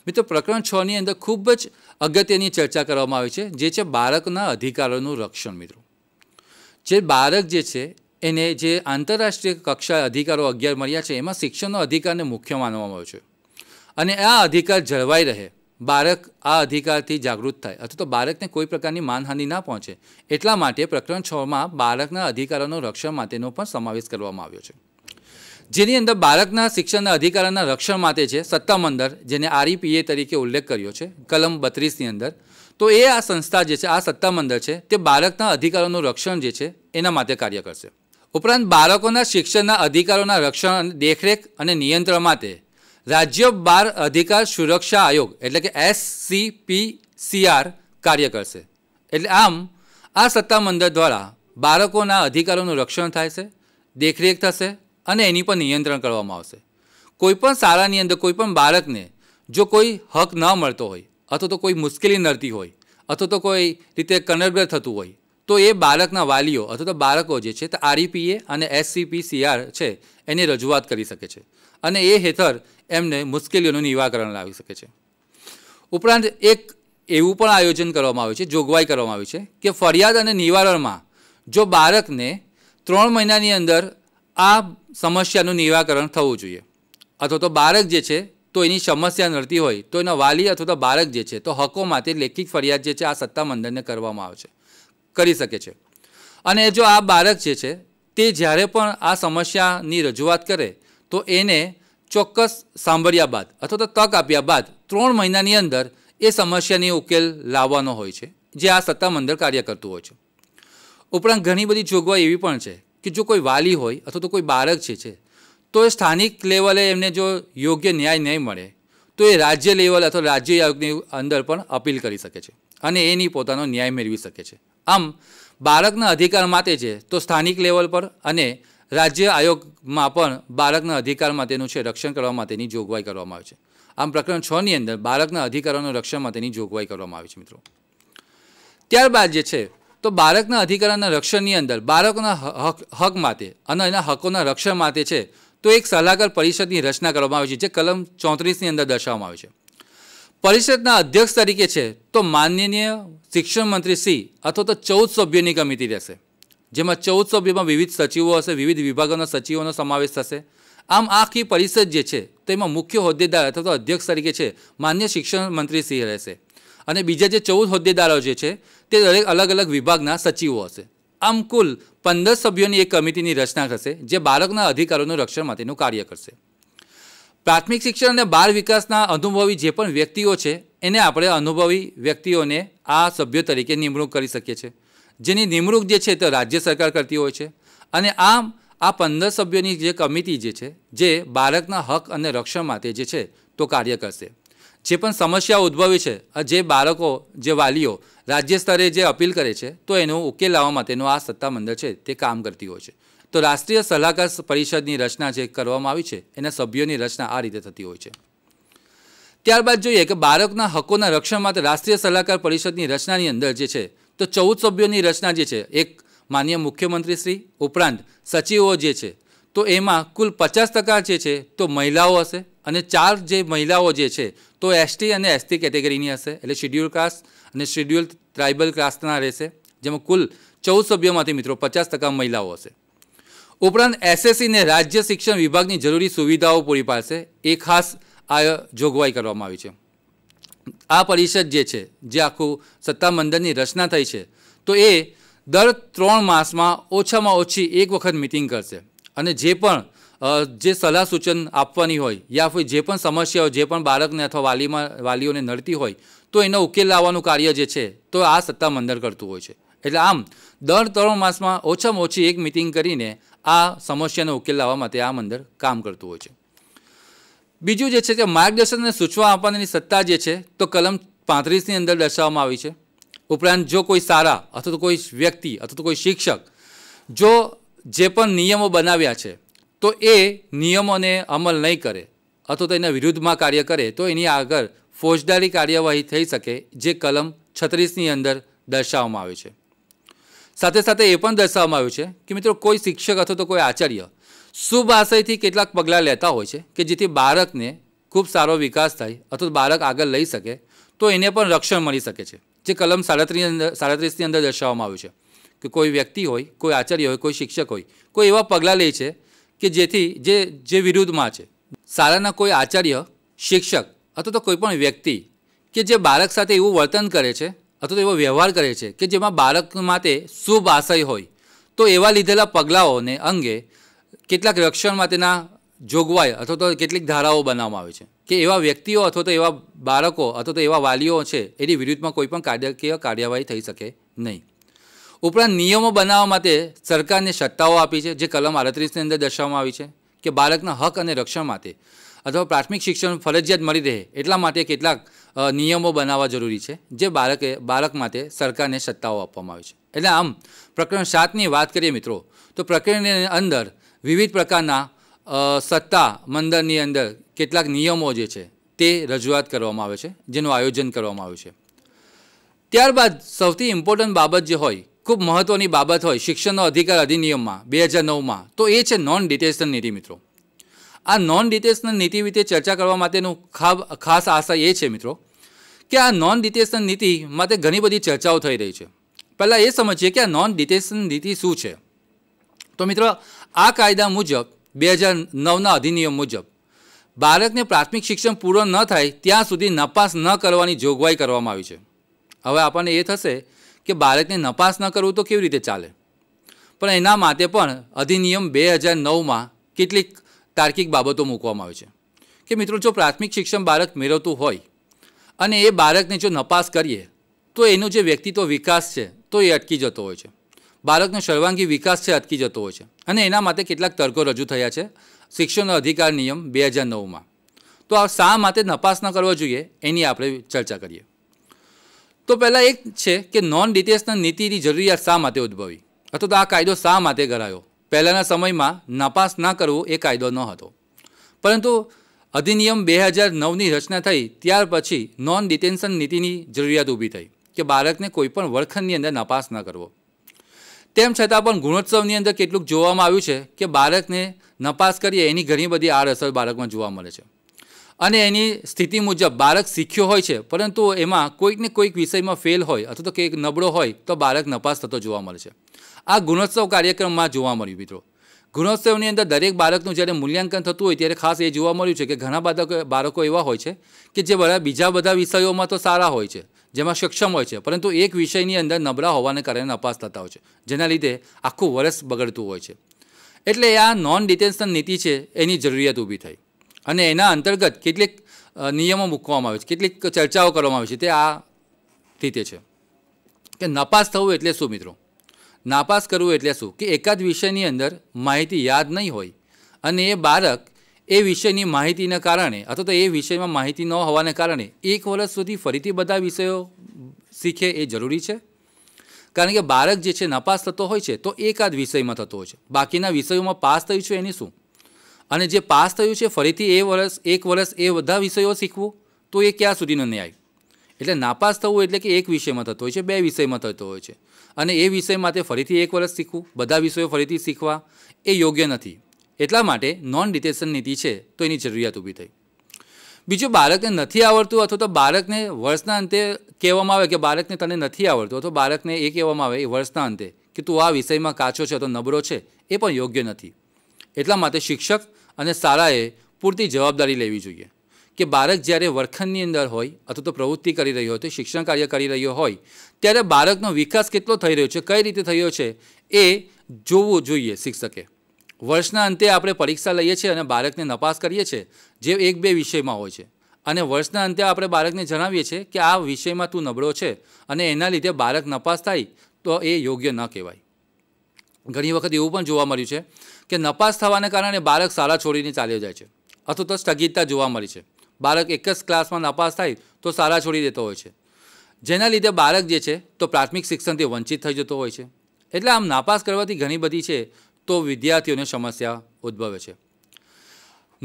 મિત્રો પ્રકરણ છની અંદર ખૂબ જ અગત્યની ચર્ચા કરવામાં આવે છે જે છે બાળકના અધિકારોનું રક્ષણ મિત્રો જે બાળક જે છે એને જે આંતરરાષ્ટ્રીય કક્ષા અધિકારો અગિયાર મળ્યા છે એમાં શિક્ષણનો અધિકારને મુખ્ય માનવામાં આવ્યો છે અને આ અધિકાર જળવાઈ રહે બાળક આ અધિકારથી જાગૃત થાય અથવા તો બાળકને કોઈ પ્રકારની માનહાનિ ના પહોંચે એટલા માટે પ્રકરણ છમાં બાળકના અધિકારોનો રક્ષણ માટેનો પણ સમાવેશ કરવામાં આવ્યો છે જેની અંદર બાળકના શિક્ષણના અધિકારોના રક્ષણ માટે છે સત્તમ અંદર જેને આરઈપીએ તરીકે ઉલ્લેખ કર્યો છે કલમ બત્રીસની અંદર તો એ આ સંસ્થા જે છે આ સત્તમ અંદર છે તે બાળકના અધિકારોનું રક્ષણ જે છે એના માટે કાર્ય કરશે ઉપરાંત બાળકોના શિક્ષણના અધિકારોના રક્ષણ દેખરેખ અને નિયંત્રણ માટે રાજ્ય બાર અધિકાર સુરક્ષા આયોગ એટલે કે એસસીપીસીઆર કાર્ય કરશે એટલે આમ આ સત્તામંડળ દ્વારા બાળકોના અધિકારોનું રક્ષણ થાય છે દેખરેખ થશે અને એની પર નિયંત્રણ કરવામાં આવશે કોઈપણ શાળાની અંદર કોઈપણ બાળકને જો કોઈ હક ન મળતો હોય અથવા તો કોઈ મુશ્કેલી નડતી હોય અથવા તો કોઈ રીતે કનરગ્ર થતું હોય તો એ બાળકના વાલીઓ અથવા તો બાળકો જે છે તે આરઈપીએ e અને એસસીપીસીઆર છે એની રજૂઆત કરી શકે છે અને એ હેઠળ એમને મુશ્કેલીઓનું નિવારણ લાવી શકે છે ઉપરાંત એક એવું પણ આયોજન કરવામાં આવ્યું છે જોગવાઈ કરવામાં આવી છે કે ફરિયાદ અને નિવારણમાં જો બાળકને ત્રણ મહિનાની અંદર આ સમસ્યાનું નિરાકરણ થવું જોઈએ અથવા તો બાળક જે છે તો એની સમસ્યા નડતી હોય તો એના વાલી અથવા તો બાળક જે છે તો હકો માટે લેખિત ફરિયાદ જે છે આ સત્તામંડળને કરવામાં આવે છે કરી શકે છે અને જો આ બાળક જે છે તે જ્યારે પણ આ સમસ્યાની રજૂઆત કરે તો એને ચોક્કસ સાંભળ્યા બાદ અથવા તો તક આપ્યા બાદ ત્રણ મહિનાની અંદર એ સમસ્યાની ઉકેલ લાવવાનો હોય છે જે આ સત્તામંડળ કાર્ય કરતું હોય છે ઉપરાંત ઘણી બધી જોગવાઈ એવી પણ છે કે જો કોઈ વાલી હોય અથવા તો કોઈ બાળક છે તો એ સ્થાનિક લેવલે એમને જો યોગ્ય ન્યાય નહીં મળે તો એ રાજ્ય લેવલ અથવા રાજ્ય આયોગની અંદર પણ અપીલ કરી શકે છે અને એની પોતાનો ન્યાય મેળવી શકે છે આમ બાળકના અધિકાર માટે છે તો સ્થાનિક લેવલ પર અને રાજ્ય આયોગમાં પણ બાળકના અધિકાર માટેનું છે રક્ષણ કરવા માટેની જોગવાઈ કરવામાં આવી છે આમ પ્રકરણ છની અંદર બાળકના અધિકારોના રક્ષણ માટેની જોગવાઈ કરવામાં આવી છે મિત્રો ત્યારબાદ જે છે તો બાળકના અધિકારોના રક્ષણની અંદર બાળકોના હક માટે અને એના હકોના રક્ષણ માટે છે તો એક સલાહકાર પરિષદની રચના કરવામાં આવી છે જે કલમ ચોત્રીસની અંદર દર્શાવવામાં આવી છે પરિષદના અધ્યક્ષ તરીકે છે તો માનનીય શિક્ષણ મંત્રી સી અથવા તો ચૌદ સભ્યોની કમિટી રહેશે જેમાં ચૌદ સભ્યોમાં વિવિધ સચિવો હશે વિવિધ વિભાગોના સચિવોનો સમાવેશ થશે આમ આખી પરિષદ જે છે તેમાં મુખ્ય હોદ્દેદાર અથવા અધ્યક્ષ તરીકે છે માન્ય શિક્ષણ મંત્રી સિંહ રહેશે અને બીજા જે ચૌદ હોદ્દેદારો જે છે તે દરેક અલગ અલગ વિભાગના સચિવો હશે આમ કુલ પંદર સભ્યોની એક કમિટીની રચના થશે જે બાળકના અધિકારોનું રક્ષણ માટેનું કાર્ય કરશે પ્રાથમિક શિક્ષણ અને બાળ વિકાસના અનુભવી જે પણ વ્યક્તિઓ છે એને આપણે અનુભવી વ્યક્તિઓને આ સભ્યો તરીકે નિમણૂક કરી શકીએ છીએ જેની નિમણૂક જે છે તે રાજ્ય સરકાર કરતી હોય છે અને આમ આ પંદર સભ્યોની જે કમિટી જે છે જે બાળકના હક અને રક્ષણ માટે જે છે તો કાર્ય કરશે જે પણ સમસ્યા ઉદ્ભવી છે જે બાળકો જે વાલીઓ રાજ્ય સ્તરે જે અપીલ કરે છે તો એનો ઉકેલ લાવવા માટેનું આ સત્તામંડળ છે તે કામ કરતી હોય છે તો રાષ્ટ્રીય સલાહકાર પરિષદની રચના જે કરવામાં આવી છે એના સભ્યોની રચના આ રીતે થતી હોય છે ત્યારબાદ જોઈએ કે બાળકના હકોના રક્ષણ માટે રાષ્ટ્રીય સલાહકાર પરિષદની રચનાની અંદર જે છે તો ચૌદ સભ્યોની રચના જે છે એક માન્ય મુખ્યમંત્રીશ્રી ઉપરાંત સચિવો જે છે તો એમાં કુલ પચાસ ટકા જે છે તો મહિલાઓ હશે અને ચાર જે મહિલાઓ જે છે તો એસટી અને એસટી કેટેગરીની હશે એટલે શિડ્યુલ કાસ્ટ અને શિડ્યુલ ટ્રાઇબલ કાસ્ટના રહેશે જેમાં કુલ ચૌદ સભ્યોમાંથી મિત્રો પચાસ ટકા મહિલાઓ હશે ઉપરાંત એસએસસીને રાજ્ય શિક્ષણ વિભાગની જરૂરી સુવિધાઓ પૂરી પાડશે એ ખાસ આ જોગવાઈ કરવામાં આવી છે આ પરિષદ જે છે જે આખું સત્તામંડળની રચના થઈ છે તો એ દર ત્રણ માસમાં ઓછામાં ઓછી એક વખત મિટિંગ કરશે અને જે પણ જે સલાહ સૂચન આપવાની હોય યા પછી જે પણ સમસ્યાઓ જે પણ બાળકને અથવા વાલીમાં વાલીઓને નડતી હોય તો એનો ઉકેલ લાવવાનું કાર્ય જે છે તો આ સત્તામંડળ કરતું હોય છે એટલે આમ દર ત્રણ માસમાં ઓછામાં ઓછી એક મિટિંગ કરીને આ સમસ્યાનો ઉકેલ લાવવા માટે આ મંડળ કામ કરતું હોય છે બીજું જે છે કે માર્ગદર્શનને સૂચવા આપવાની સત્તા જે છે તો કલમ પાંત્રીસની અંદર દર્શાવવામાં આવી છે ઉપરાંત જો કોઈ સારા અથવા તો કોઈ વ્યક્તિ અથવા તો કોઈ શિક્ષક જો જે પણ નિયમો બનાવ્યા છે તો એ નિયમોને અમલ નહીં કરે અથવા તો એના વિરુદ્ધમાં કાર્ય કરે તો એની આગળ ફોજદારી કાર્યવાહી થઈ શકે જે કલમ છત્રીસની અંદર દર્શાવવામાં આવે છે સાથે સાથે એ પણ દર્શાવવામાં આવ્યું છે કે મિત્રો કોઈ શિક્ષક અથવા તો કોઈ આચાર્ય શુભ આશયથી કેટલાક પગલાં લેતા હોય છે કે જેથી બાળકને ખૂબ સારો વિકાસ થાય અથવા બાળક આગળ લઈ શકે તો એને પણ રક્ષણ મળી શકે છે જે કલમ સાડત્રીસ અંદર સાડત્રીસની અંદર દર્શાવવામાં આવ્યું છે કે કોઈ વ્યક્તિ હોય કોઈ આચાર્ય હોય કોઈ શિક્ષક હોય કોઈ એવા પગલાં લે છે કે જેથી જે જે વિરુદ્ધમાં છે શાળાના કોઈ આચાર્ય શિક્ષક અથવા તો કોઈ પણ વ્યક્તિ કે જે બાળક સાથે એવું વર્તન કરે છે અથવા તો એવો વ્યવહાર કરે છે કે જેમાં બાળક માટે શુભ આશય હોય તો એવા લીધેલા પગલાઓને અંગે કેટલાક રક્ષણમાં તેના જોગવાઈ અથવા તો કેટલીક ધારાઓ બનાવવામાં આવે છે કે એવા વ્યક્તિઓ અથવા તો એવા બાળકો અથવા તો એવા વાલીઓ છે એની વિરુદ્ધમાં કોઈ પણ કાયદાકીય કાર્યવાહી થઈ શકે નહીં ઉપરાંત નિયમો બનાવવા માટે સરકારને સત્તાઓ આપી છે જે કલમ આડત્રીસની અંદર દર્શાવવામાં આવી છે કે બાળકના હક અને રક્ષણ માટે અથવા પ્રાથમિક શિક્ષણ ફરજિયાત મળી રહે એટલા માટે કેટલાક નિયમો બનાવવા જરૂરી છે જે બાળકે બાળક માટે સરકારને સત્તાઓ આપવામાં આવી છે એટલે આમ પ્રકરણ સાતની વાત કરીએ મિત્રો તો પ્રકરણની અંદર વિવિધ પ્રકારના સત્તા મંદરની અંદર કેટલાક નિયમો જે છે તે રજૂઆત કરવામાં આવે છે જેનું આયોજન કરવામાં આવ્યું છે ત્યારબાદ સૌથી ઇમ્પોર્ટન્ટ બાબત જે હોય ખૂબ મહત્ત્વની બાબત હોય શિક્ષણનો અધિકાર અધિનિયમમાં બે હજાર નવમાં તો એ છે નોન ડિટેશન નીતિ મિત્રો આ નોન ડિટેશનલ નીતિ વિશે ચર્ચા કરવા માટેનું ખાબ ખાસ આશા એ છે મિત્રો કે આ નોન ડિટેશન નીતિ માટે ઘણી બધી ચર્ચાઓ થઈ રહી છે પહેલાં એ સમજીએ કે આ નોન ડિટેશન નીતિ શું છે તો મિત્રો આ કાયદા મુજબ બે હજાર નવના અધિનિયમ મુજબ બાળકને પ્રાથમિક શિક્ષણ પૂર્ણ ન થાય ત્યાં સુધી નપાસ ન કરવાની જોગવાઈ કરવામાં આવી છે હવે આપણને એ થશે કે બાળકને નપાસ ન કરવું તો કેવી રીતે ચાલે પણ એના માટે પણ અધિનિયમ બે હજાર નવમાં કેટલીક તાર્કિક બાબતો મૂકવામાં આવી છે કે મિત્રો જો પ્રાથમિક શિક્ષણ બાળક મેળવતું હોય અને એ બાળકને જો નપાસ કરીએ તો એનો જે વ્યક્તિત્વ વિકાસ છે તો એ અટકી જતો હોય છે બાળકનો સર્વાંગી વિકાસ છે અટકી જતો હોય છે અને એના માટે કેટલાક તર્કો રજૂ થયા છે શિક્ષણનો અધિકાર નિયમ બે હજાર નવમાં તો આ શા માટે નપાસ ન કરવો જોઈએ એની આપણે ચર્ચા કરીએ તો પહેલાં એક છે કે નોન ડિટેશનલ નીતિની જરૂરિયાત શા માટે ઉદ્ભવી અથવા તો આ કાયદો શા માટે કરાયો પહેલાંના સમયમાં નપાસ ના કરવું એ કાયદો ન હતો પરંતુ અધિનિયમ બે હજાર નવની રચના થઈ ત્યાર પછી નોન ડિટેન્શન નીતિની જરૂરિયાત ઊભી થઈ કે બાળકને કોઈપણ વર્ખનની અંદર નપાસ ન કરવો તેમ છતાં પણ ગુણોત્સવની અંદર કેટલુંક જોવામાં આવ્યું છે કે બાળકને નપાસ કરીએ એની ઘણી બધી આડઅસર બાળકમાં જોવા મળે છે અને એની સ્થિતિ મુજબ બાળક શીખ્યો હોય છે પરંતુ એમાં કોઈકને કોઈક વિષયમાં ફેલ હોય અથવા તો કંઈક નબળો હોય તો બાળક નપાસ થતો જોવા મળે છે આ ગુણોત્સવ કાર્યક્રમમાં જોવા મળ્યું મિત્રો ગુણોત્સવની અંદર દરેક બાળકનું જ્યારે મૂલ્યાંકન થતું હોય ત્યારે ખાસ એ જોવા મળ્યું છે કે ઘણા બાળકો બાળકો એવા હોય છે કે જે બધા બીજા બધા વિષયોમાં તો સારા હોય છે જેમાં સક્ષમ હોય છે પરંતુ એક વિષયની અંદર નબળા હોવાને કારણે નપાસ થતા હોય છે જેના લીધે આખું વર્ષ બગડતું હોય છે એટલે આ નોન ડિટેન્શન નીતિ છે એની જરૂરિયાત ઊભી થઈ અને એના અંતર્ગત કેટલીક નિયમો મૂકવામાં આવે છે કેટલીક ચર્ચાઓ કરવામાં આવે છે તે આ રીતે છે કે નપાસ થવું એટલે શું મિત્રો નાપાસ કરવું એટલે શું કે એકાદ વિષયની અંદર માહિતી યાદ નહીં હોય અને એ બાળક એ વિષયની માહિતીના કારણે અથવા તો એ વિષયમાં માહિતી ન હોવાને કારણે એક વર્ષ સુધી ફરીથી બધા વિષયો શીખે એ જરૂરી છે કારણ કે બાળક જે છે નપાસ થતો હોય છે તો એકાદ વિષયમાં થતો હોય છે બાકીના વિષયોમાં પાસ થયું છે એની શું અને જે પાસ થયું છે ફરીથી એ વર્ષ એક વર્ષ એ બધા વિષયો શીખવું તો એ ક્યાં સુધીનો ન્યાય એટલે નાપાસ થવું એટલે કે એક વિષયમાં થતો હોય છે બે વિષયમાં થતો હોય છે અને એ વિષય માટે ફરીથી એક વર્ષ શીખવું બધા વિષયો ફરીથી શીખવા એ યોગ્ય નથી એટલા માટે નોન ડિટેશન નીતિ છે તો એની જરૂરિયાત ઊભી થઈ બીજું બાળકને નથી આવડતું અથવા તો બાળકને વર્ષના અંતે કહેવામાં આવે કે બાળકને તને નથી આવડતું અથવા બાળકને એ કહેવામાં આવે એ વર્ષના અંતે કે તું આ વિષયમાં કાચો છે અથવા નબળો છે એ પણ યોગ્ય નથી એટલા માટે શિક્ષક અને શાળાએ પૂરતી જવાબદારી લેવી જોઈએ કે બાળક જ્યારે વર્ખનની અંદર હોય અથવા તો પ્રવૃત્તિ કરી રહ્યો હોય તો શિક્ષણ કાર્ય કરી રહ્યો હોય ત્યારે બાળકનો વિકાસ કેટલો થઈ રહ્યો છે કઈ રીતે થયો છે એ જોવું જોઈએ શિક્ષકે વર્ષના અંતે આપણે પરીક્ષા લઈએ છીએ અને બાળકને નપાસ કરીએ છીએ જે એક બે વિષયમાં હોય છે અને વર્ષના અંતે આપણે બાળકને જણાવીએ છીએ કે આ વિષયમાં તું નબળો છે અને એના લીધે બાળક નપાસ થાય તો એ યોગ્ય ન કહેવાય ઘણી વખત એવું પણ જોવા મળ્યું છે કે નપાસ થવાને કારણે બાળક શાળા છોડીને ચાલ્યો જાય છે અથવા તો સ્થગિતતા જોવા મળી છે બાળક એક જ ક્લાસમાં નપાસ થાય તો શાળા છોડી દેતો હોય છે જેના લીધે બાળક જે છે તો પ્રાથમિક શિક્ષણથી વંચિત થઈ જતો હોય છે એટલે આમ નાપાસ કરવાથી ઘણી બધી છે તો વિદ્યાર્થીઓને સમસ્યા ઉદ્ભવે છે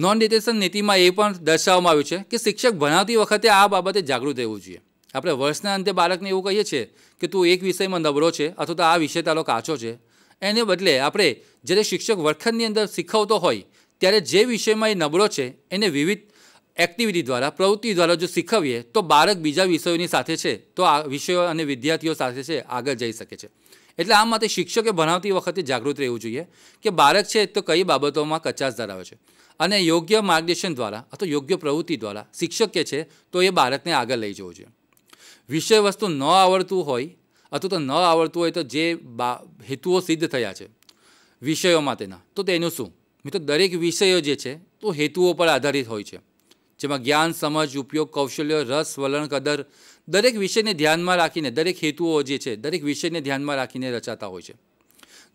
નોન ડિટેશન નીતિમાં એ પણ દર્શાવવામાં આવ્યું છે કે શિક્ષક ભણાવતી વખતે આ બાબતે જાગૃત રહેવું જોઈએ આપણે વર્ષના અંતે બાળકને એવું કહીએ છીએ કે તું એક વિષયમાં નબળો છે અથવા તો આ વિષય તારો કાચો છે એને બદલે આપણે જ્યારે શિક્ષક વર્ગખંડની અંદર શીખવતો હોય ત્યારે જે વિષયમાં એ નબળો છે એને વિવિધ એક્ટિવિટી દ્વારા પ્રવૃત્તિ દ્વારા જો શીખવીએ તો બાળક બીજા વિષયોની સાથે છે તો આ વિષયો અને વિદ્યાર્થીઓ સાથે છે આગળ જઈ શકે છે એટલે આ માટે શિક્ષકે ભણાવતી વખતે જાગૃત રહેવું જોઈએ કે બાળક છે તો કઈ બાબતોમાં કચાસ ધરાવે છે અને યોગ્ય માર્ગદર્શન દ્વારા અથવા યોગ્ય પ્રવૃત્તિ દ્વારા શિક્ષક કે છે તો એ બાળકને આગળ લઈ જવું જોઈએ વિષય વસ્તુ ન આવડતું હોય અથવા તો ન આવડતું હોય તો જે બા હેતુઓ સિદ્ધ થયા છે વિષયો માટેના તો તેનું શું મિત્રો દરેક વિષયો જે છે તો હેતુઓ પર આધારિત હોય છે જેમાં જ્ઞાન સમજ ઉપયોગ કૌશલ્ય રસ વલણ કદર દરેક વિષયને ધ્યાનમાં રાખીને દરેક હેતુઓ જે છે દરેક વિષયને ધ્યાનમાં રાખીને રચાતા હોય છે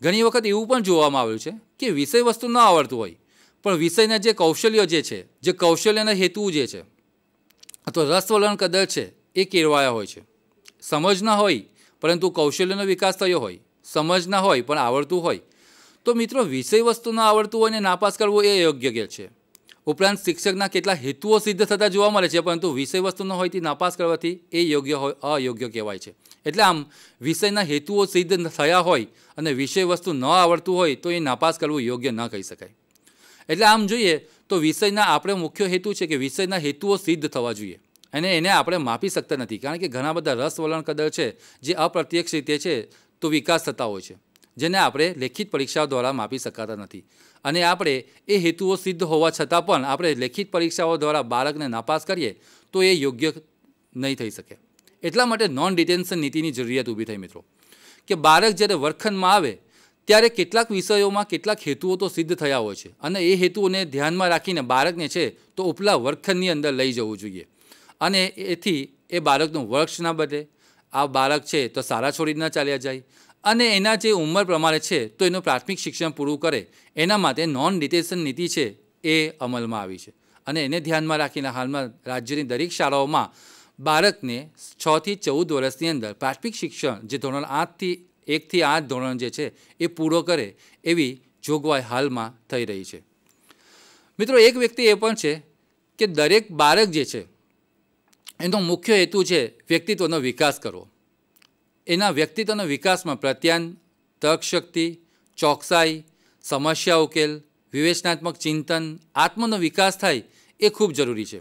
ઘણી વખત એવું પણ જોવામાં આવ્યું છે કે વિષય વસ્તુ ન આવડતું હોય પણ વિષયના જે કૌશલ્યો જે છે જે કૌશલ્યના હેતુ જે છે અથવા રસવલણ કદર છે એ કેળવાયા હોય છે સમજ ન હોય પરંતુ કૌશલ્યનો વિકાસ થયો હોય સમજ ના હોય પણ આવડતું હોય તો મિત્રો વિષય વસ્તુ ન આવડતું હોય ને નાપાસ કરવું એ યોગ્ય અયોગ્ય છે ઉપરાંત શિક્ષકના કેટલા હેતુઓ સિદ્ધ થતા જોવા મળે છે પરંતુ વિષય વસ્તુ ન હોયથી નાપાસ કરવાથી એ યોગ્ય હોય અયોગ્ય કહેવાય છે એટલે આમ વિષયના હેતુઓ સિદ્ધ થયા હોય અને વિષય વસ્તુ ન આવડતું હોય તો એ નાપાસ કરવું યોગ્ય ન કહી શકાય એટલે આમ જોઈએ તો વિષયના આપણે મુખ્ય હેતુ છે કે વિષયના હેતુઓ સિદ્ધ થવા જોઈએ અને એને આપણે માપી શકતા નથી કારણ કે ઘણા બધા રસ વલણ કદર છે જે અપ્રત્યક્ષ રીતે છે તો વિકાસ થતા હોય છે જેને આપણે લેખિત પરીક્ષાઓ દ્વારા માપી શકાતા નથી અને આપણે એ હેતુઓ સિદ્ધ હોવા છતાં પણ આપણે લેખિત પરીક્ષાઓ દ્વારા બાળકને નાપાસ કરીએ તો એ યોગ્ય નહીં થઈ શકે એટલા માટે નોન ડિટેન્શન નીતિની જરૂરિયાત ઊભી થઈ મિત્રો કે બાળક જ્યારે વર્ગખંડમાં આવે ત્યારે કેટલાક વિષયોમાં કેટલાક હેતુઓ તો સિદ્ધ થયા હોય છે અને એ હેતુઓને ધ્યાનમાં રાખીને બાળકને છે તો ઉપલા વર્ગખંડની અંદર લઈ જવું જોઈએ અને એથી એ બાળકનું વર્ષ ના બદલે આ બાળક છે તો સારા છોડી ના ચાલ્યા જાય અને એના જે ઉંમર પ્રમાણે છે તો એનું પ્રાથમિક શિક્ષણ પૂરું કરે એના માટે નોન ડિટેશન નીતિ છે એ અમલમાં આવી છે અને એને ધ્યાનમાં રાખીને હાલમાં રાજ્યની દરેક શાળાઓમાં બાળકને છથી ચૌદ વર્ષની અંદર પ્રાથમિક શિક્ષણ જે ધોરણ આઠથી એકથી આઠ ધોરણ જે છે એ પૂરો કરે એવી જોગવાઈ હાલમાં થઈ રહી છે મિત્રો એક વ્યક્તિ એ પણ છે કે દરેક બાળક જે છે એનો મુખ્ય હેતુ છે વ્યક્તિત્વનો વિકાસ કરવો એના વ્યક્તિત્વના વિકાસમાં પ્રત્યાન તક ચોકસાઈ સમસ્યા ઉકેલ વિવેચનાત્મક ચિંતન આત્મનો વિકાસ થાય એ ખૂબ જરૂરી છે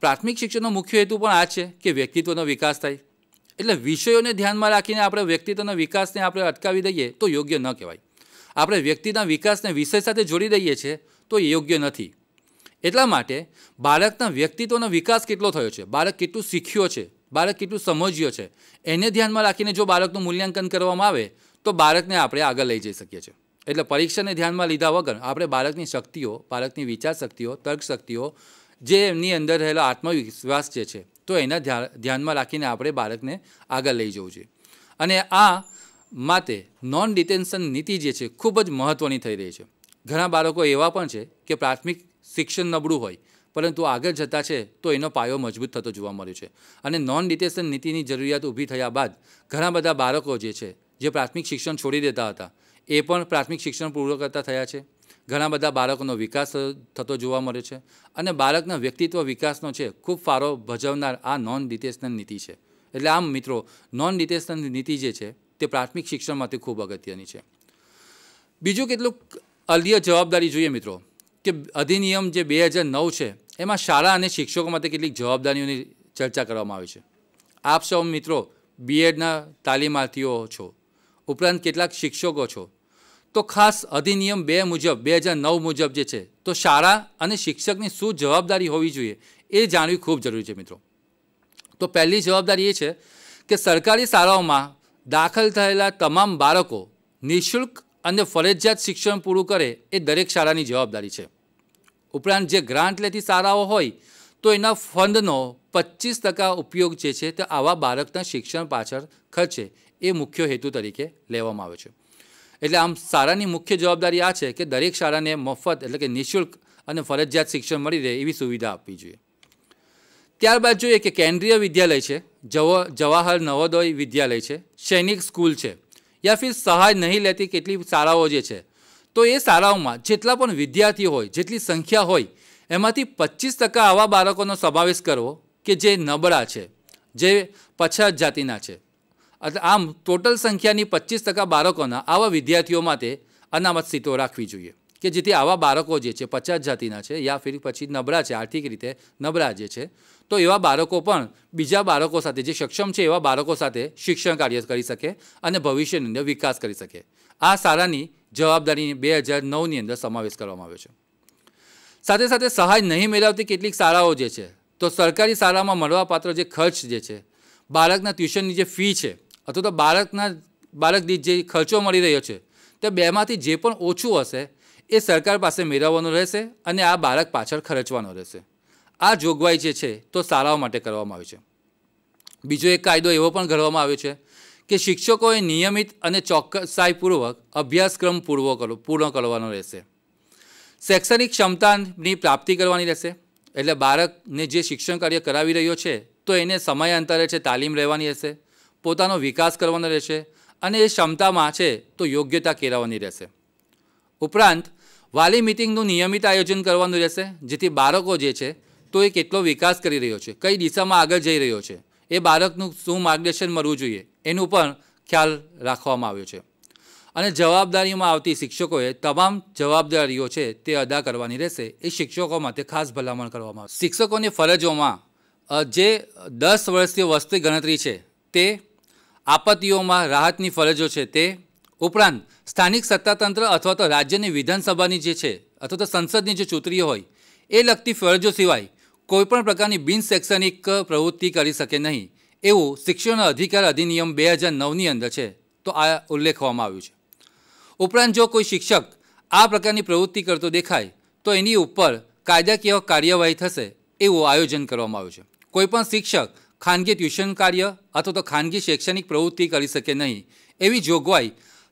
પ્રાથમિક શિક્ષણનો મુખ્ય હેતુ પણ આ છે કે વ્યક્તિત્વનો વિકાસ થાય એટલે વિષયોને ધ્યાનમાં રાખીને આપણે વ્યક્તિત્વના વિકાસને આપણે અટકાવી દઈએ તો યોગ્ય ન કહેવાય આપણે વ્યક્તિના વિકાસને વિષય સાથે જોડી દઈએ છીએ તો યોગ્ય નથી એટલા માટે બાળકના વ્યક્તિત્વનો વિકાસ કેટલો થયો છે બાળક કેટલું શીખ્યો છે બાળક કેટલું સમજ્યો છે એને ધ્યાનમાં રાખીને જો બાળકનું મૂલ્યાંકન કરવામાં આવે તો બાળકને આપણે આગળ લઈ જઈ શકીએ છીએ એટલે પરીક્ષાને ધ્યાનમાં લીધા વગર આપણે બાળકની શક્તિઓ બાળકની વિચાર શક્તિઓ તર્ક જે એમની અંદર રહેલો આત્મવિશ્વાસ જે છે તો એના ધ્યાનમાં રાખીને આપણે બાળકને આગળ લઈ જવું જોઈએ અને આ માટે નોન ડિટેન્શન નીતિ જે છે ખૂબ જ મહત્ત્વની થઈ રહી છે ઘણા બાળકો એવા પણ છે કે પ્રાથમિક શિક્ષણ નબળું હોય પરંતુ આગળ જતાં છે તો એનો પાયો મજબૂત થતો જોવા મળ્યો છે અને નોન ડિટેશન નીતિની જરૂરિયાત ઊભી થયા બાદ ઘણા બધા બાળકો જે છે જે પ્રાથમિક શિક્ષણ છોડી દેતા હતા એ પણ પ્રાથમિક શિક્ષણ પૂર્ણ કરતા થયા છે ઘણા બધા બાળકોનો વિકાસ થતો જોવા મળે છે અને બાળકના વ્યક્તિત્વ વિકાસનો છે ખૂબ ફારો ભજવનાર આ નોન ડિટેશનલ નીતિ છે એટલે આમ મિત્રો નોન ડિટેશનલ નીતિ જે છે તે પ્રાથમિક શિક્ષણ માટે ખૂબ અગત્યની છે બીજું કેટલુંક અલ્ય જવાબદારી જોઈએ મિત્રો કે અધિનિયમ જે બે હજાર નવ છે એમાં શાળા અને શિક્ષકો માટે કેટલીક જવાબદારીઓની ચર્ચા કરવામાં આવી છે આપ સૌ મિત્રો બીએડના તાલીમાર્થીઓ છો ઉપરાંત કેટલાક શિક્ષકો છો તો ખાસ અધિનિયમ બે મુજબ બે હજાર નવ મુજબ જે છે તો શાળા અને શિક્ષકની શું જવાબદારી હોવી જોઈએ એ જાણવી ખૂબ જરૂરી છે મિત્રો તો પહેલી જવાબદારી એ છે કે સરકારી શાળાઓમાં દાખલ થયેલા તમામ બાળકો નિઃશુલ્ક અને ફરજિયાત શિક્ષણ પૂરું કરે એ દરેક શાળાની જવાબદારી છે ઉપરાંત જે ગ્રાન્ટ લેતી શાળાઓ હોય તો એના ફંડનો પચીસ ટકા ઉપયોગ જે છે તે આવા બાળકના શિક્ષણ પાછળ ખર્ચે એ મુખ્ય હેતુ તરીકે લેવામાં આવે છે એટલે આમ શાળાની મુખ્ય જવાબદારી આ છે કે દરેક શાળાને મફત એટલે કે નિઃશુલ્ક અને ફરજિયાત શિક્ષણ મળી રહે એવી સુવિધા આપવી જોઈએ ત્યારબાદ જોઈએ કે કેન્દ્રીય વિદ્યાલય છે જવાહર નવોદય વિદ્યાલય છે સૈનિક સ્કૂલ છે યા ફિર સહાય નહીં લેતી કેટલી શાળાઓ જે છે તો એ શાળાઓમાં જેટલા પણ વિદ્યાર્થીઓ હોય જેટલી સંખ્યા હોય એમાંથી પચીસ ટકા આવા બાળકોનો સમાવેશ કરવો કે જે નબળા છે જે પછાત જાતિના છે એટલે આમ ટોટલ સંખ્યાની પચીસ ટકા બાળકોના આવા વિદ્યાર્થીઓ માટે અનામત સીટો રાખવી જોઈએ કે જેથી આવા બાળકો જે છે પચાસ જાતિના છે યા ફિર પછી નબળા છે આર્થિક રીતે નબળા જે છે તો એવા બાળકો પણ બીજા બાળકો સાથે જે સક્ષમ છે એવા બાળકો સાથે શિક્ષણ કાર્ય કરી શકે અને ભવિષ્યની વિકાસ કરી શકે આ શાળાની જવાબદારીની બે હજાર નવની અંદર સમાવેશ કરવામાં આવ્યો છે સાથે સાથે સહાય નહીં મેળવતી કેટલીક શાળાઓ જે છે તો સરકારી શાળામાં મળવાપાત્ર જે ખર્ચ જે છે બાળકના ટ્યુશનની જે ફી છે અથવા તો બાળકના બાળક દીઠ જે ખર્ચો મળી રહ્યો છે તે બેમાંથી જે પણ ઓછું હશે એ સરકાર પાસે મેળવવાનો રહેશે અને આ બાળક પાછળ ખર્ચવાનો રહેશે આ જોગવાઈ જે છે તો શાળાઓ માટે કરવામાં આવી છે બીજો એક કાયદો એવો પણ ઘડવામાં આવ્યો છે કે શિક્ષકોએ નિયમિત અને ચોકસાઈપૂર્વક અભ્યાસક્રમ પૂર્વ કરો પૂર્ણ કરવાનો રહેશે શૈક્ષણિક ક્ષમતાની પ્રાપ્તિ કરવાની રહેશે એટલે બાળકને જે શિક્ષણ કાર્ય કરાવી રહ્યો છે તો એને સમયાંતરે છે તાલીમ રહેવાની રહેશે પોતાનો વિકાસ કરવાનો રહેશે અને એ ક્ષમતામાં છે તો યોગ્યતા કેળવવાની રહેશે ઉપરાંત વાલી મિટિંગનું નિયમિત આયોજન કરવાનું રહેશે જેથી બાળકો જે છે તો એ કેટલો વિકાસ કરી રહ્યો છે કઈ દિશામાં આગળ જઈ રહ્યો છે એ બાળકનું શું માર્ગદર્શન મળવું જોઈએ એનું પણ ખ્યાલ રાખવામાં આવ્યો છે અને જવાબદારીમાં આવતી શિક્ષકોએ તમામ જવાબદારીઓ છે તે અદા કરવાની રહેશે એ શિક્ષકો માટે ખાસ ભલામણ કરવામાં આવે શિક્ષકોની ફરજોમાં જે દસ વર્ષથી વસ્તી ગણતરી છે તે આપત્તિઓમાં રાહતની ફરજો છે તે ઉપરાંત સ્થાનિક સત્તાતંત્ર અથવા તો રાજ્યની વિધાનસભાની જે છે અથવા તો સંસદની જે ચૂંટણીઓ હોય એ લગતી ફરજો સિવાય કોઈપણ પ્રકારની બિનશૈક્ષણિક પ્રવૃત્તિ કરી શકે નહીં એવું શિક્ષકોના અધિકાર અધિનિયમ બે હજાર નવની અંદર છે તો આ ઉલ્લેખવામાં આવ્યું છે ઉપરાંત જો કોઈ શિક્ષક આ પ્રકારની પ્રવૃત્તિ કરતો દેખાય તો એની ઉપર કાયદાકીય કાર્યવાહી થશે એવું આયોજન કરવામાં આવ્યું છે કોઈપણ શિક્ષક ખાનગી ટ્યુશન કાર્ય અથવા તો ખાનગી શૈક્ષણિક પ્રવૃત્તિ કરી શકે નહીં એવી જોગવાઈ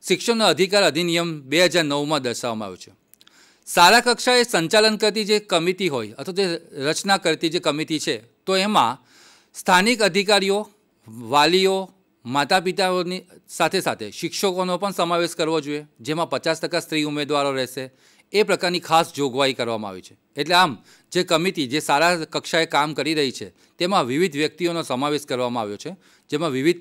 શિક્ષણનો અધિકાર અધિનિયમ બે હજાર નવમાં દર્શાવવામાં આવ્યું છે શાળા કક્ષાએ સંચાલન કરતી જે કમિટી હોય અથવા જે રચના કરતી જે કમિટી છે તો એમાં સ્થાનિક અધિકારીઓ વાલીઓ માતા પિતાઓની સાથે સાથે શિક્ષકોનો પણ સમાવેશ કરવો જોઈએ જેમાં પચાસ ટકા સ્ત્રી ઉમેદવારો રહેશે એ પ્રકારની ખાસ જોગવાઈ કરવામાં આવી છે એટલે આમ જે કમિટી જે સારા કક્ષાએ કામ કરી રહી છે તેમાં વિવિધ વ્યક્તિઓનો સમાવેશ કરવામાં આવ્યો છે જેમાં વિવિધ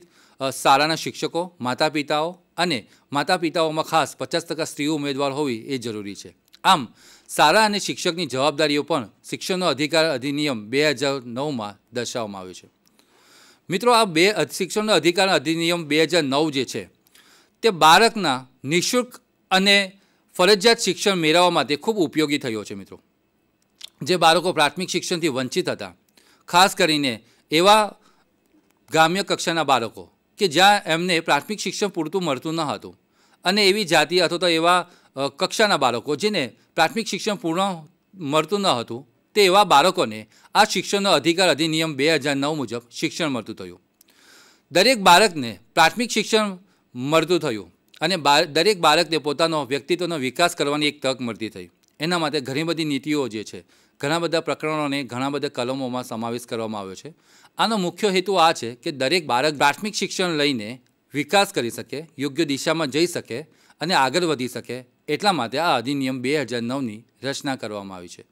શાળાના શિક્ષકો માતા પિતાઓ અને માતા પિતાઓમાં ખાસ પચાસ ટકા સ્ત્રીઓ ઉમેદવાર હોવી એ જરૂરી છે આમ શાળા અને શિક્ષકની જવાબદારીઓ પણ શિક્ષણનો અધિકાર અધિનિયમ બે હજાર નવમાં દર્શાવવામાં આવ્યો છે મિત્રો આ બે શિક્ષણનો અધિકાર અધિનિયમ બે હજાર નવ જે છે તે બાળકના નિઃશુલ્ક અને ફરજિયાત શિક્ષણ મેળવવા માટે ખૂબ ઉપયોગી થયો છે મિત્રો જે બાળકો પ્રાથમિક શિક્ષણથી વંચિત હતા ખાસ કરીને એવા ગ્રામ્ય કક્ષાના બાળકો કે જ્યાં એમને પ્રાથમિક શિક્ષણ પૂરતું મળતું ન હતું અને એવી જાતિ અથવા તો એવા કક્ષાના બાળકો જેને પ્રાથમિક શિક્ષણ પૂર્ણ મળતું ન હતું તે એવા બાળકોને આ શિક્ષણનો અધિકાર અધિનિયમ બે હજાર નવ મુજબ શિક્ષણ મળતું થયું દરેક બાળકને પ્રાથમિક શિક્ષણ મળતું થયું અને દરેક બાળકને પોતાનો વ્યક્તિત્વનો વિકાસ કરવાની એક તક મળતી થઈ એના માટે ઘણી બધી નીતિઓ જે છે ઘણા બધા પ્રકરણોને ઘણા બધા કલમોમાં સમાવેશ કરવામાં આવ્યો છે આનો મુખ્ય હેતુ આ છે કે દરેક બાળક પ્રાથમિક શિક્ષણ લઈને વિકાસ કરી શકે યોગ્ય દિશામાં જઈ શકે અને આગળ વધી શકે એટલા માટે આ અધિનિયમ બે હજાર નવની રચના કરવામાં આવી છે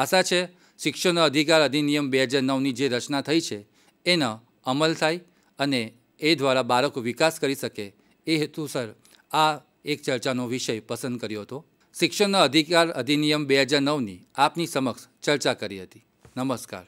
આશા છે શિક્ષણનો અધિકાર અધિનિયમ બે હજાર નવની જે રચના થઈ છે એનો અમલ થાય અને એ દ્વારા બાળકો વિકાસ કરી શકે એ હેતુસર આ એક ચર્ચાનો વિષય પસંદ કર્યો હતો શિક્ષણનો અધિકાર અધિનિયમ બે હજાર નવની આપની સમક્ષ ચર્ચા કરી હતી નમસ્કાર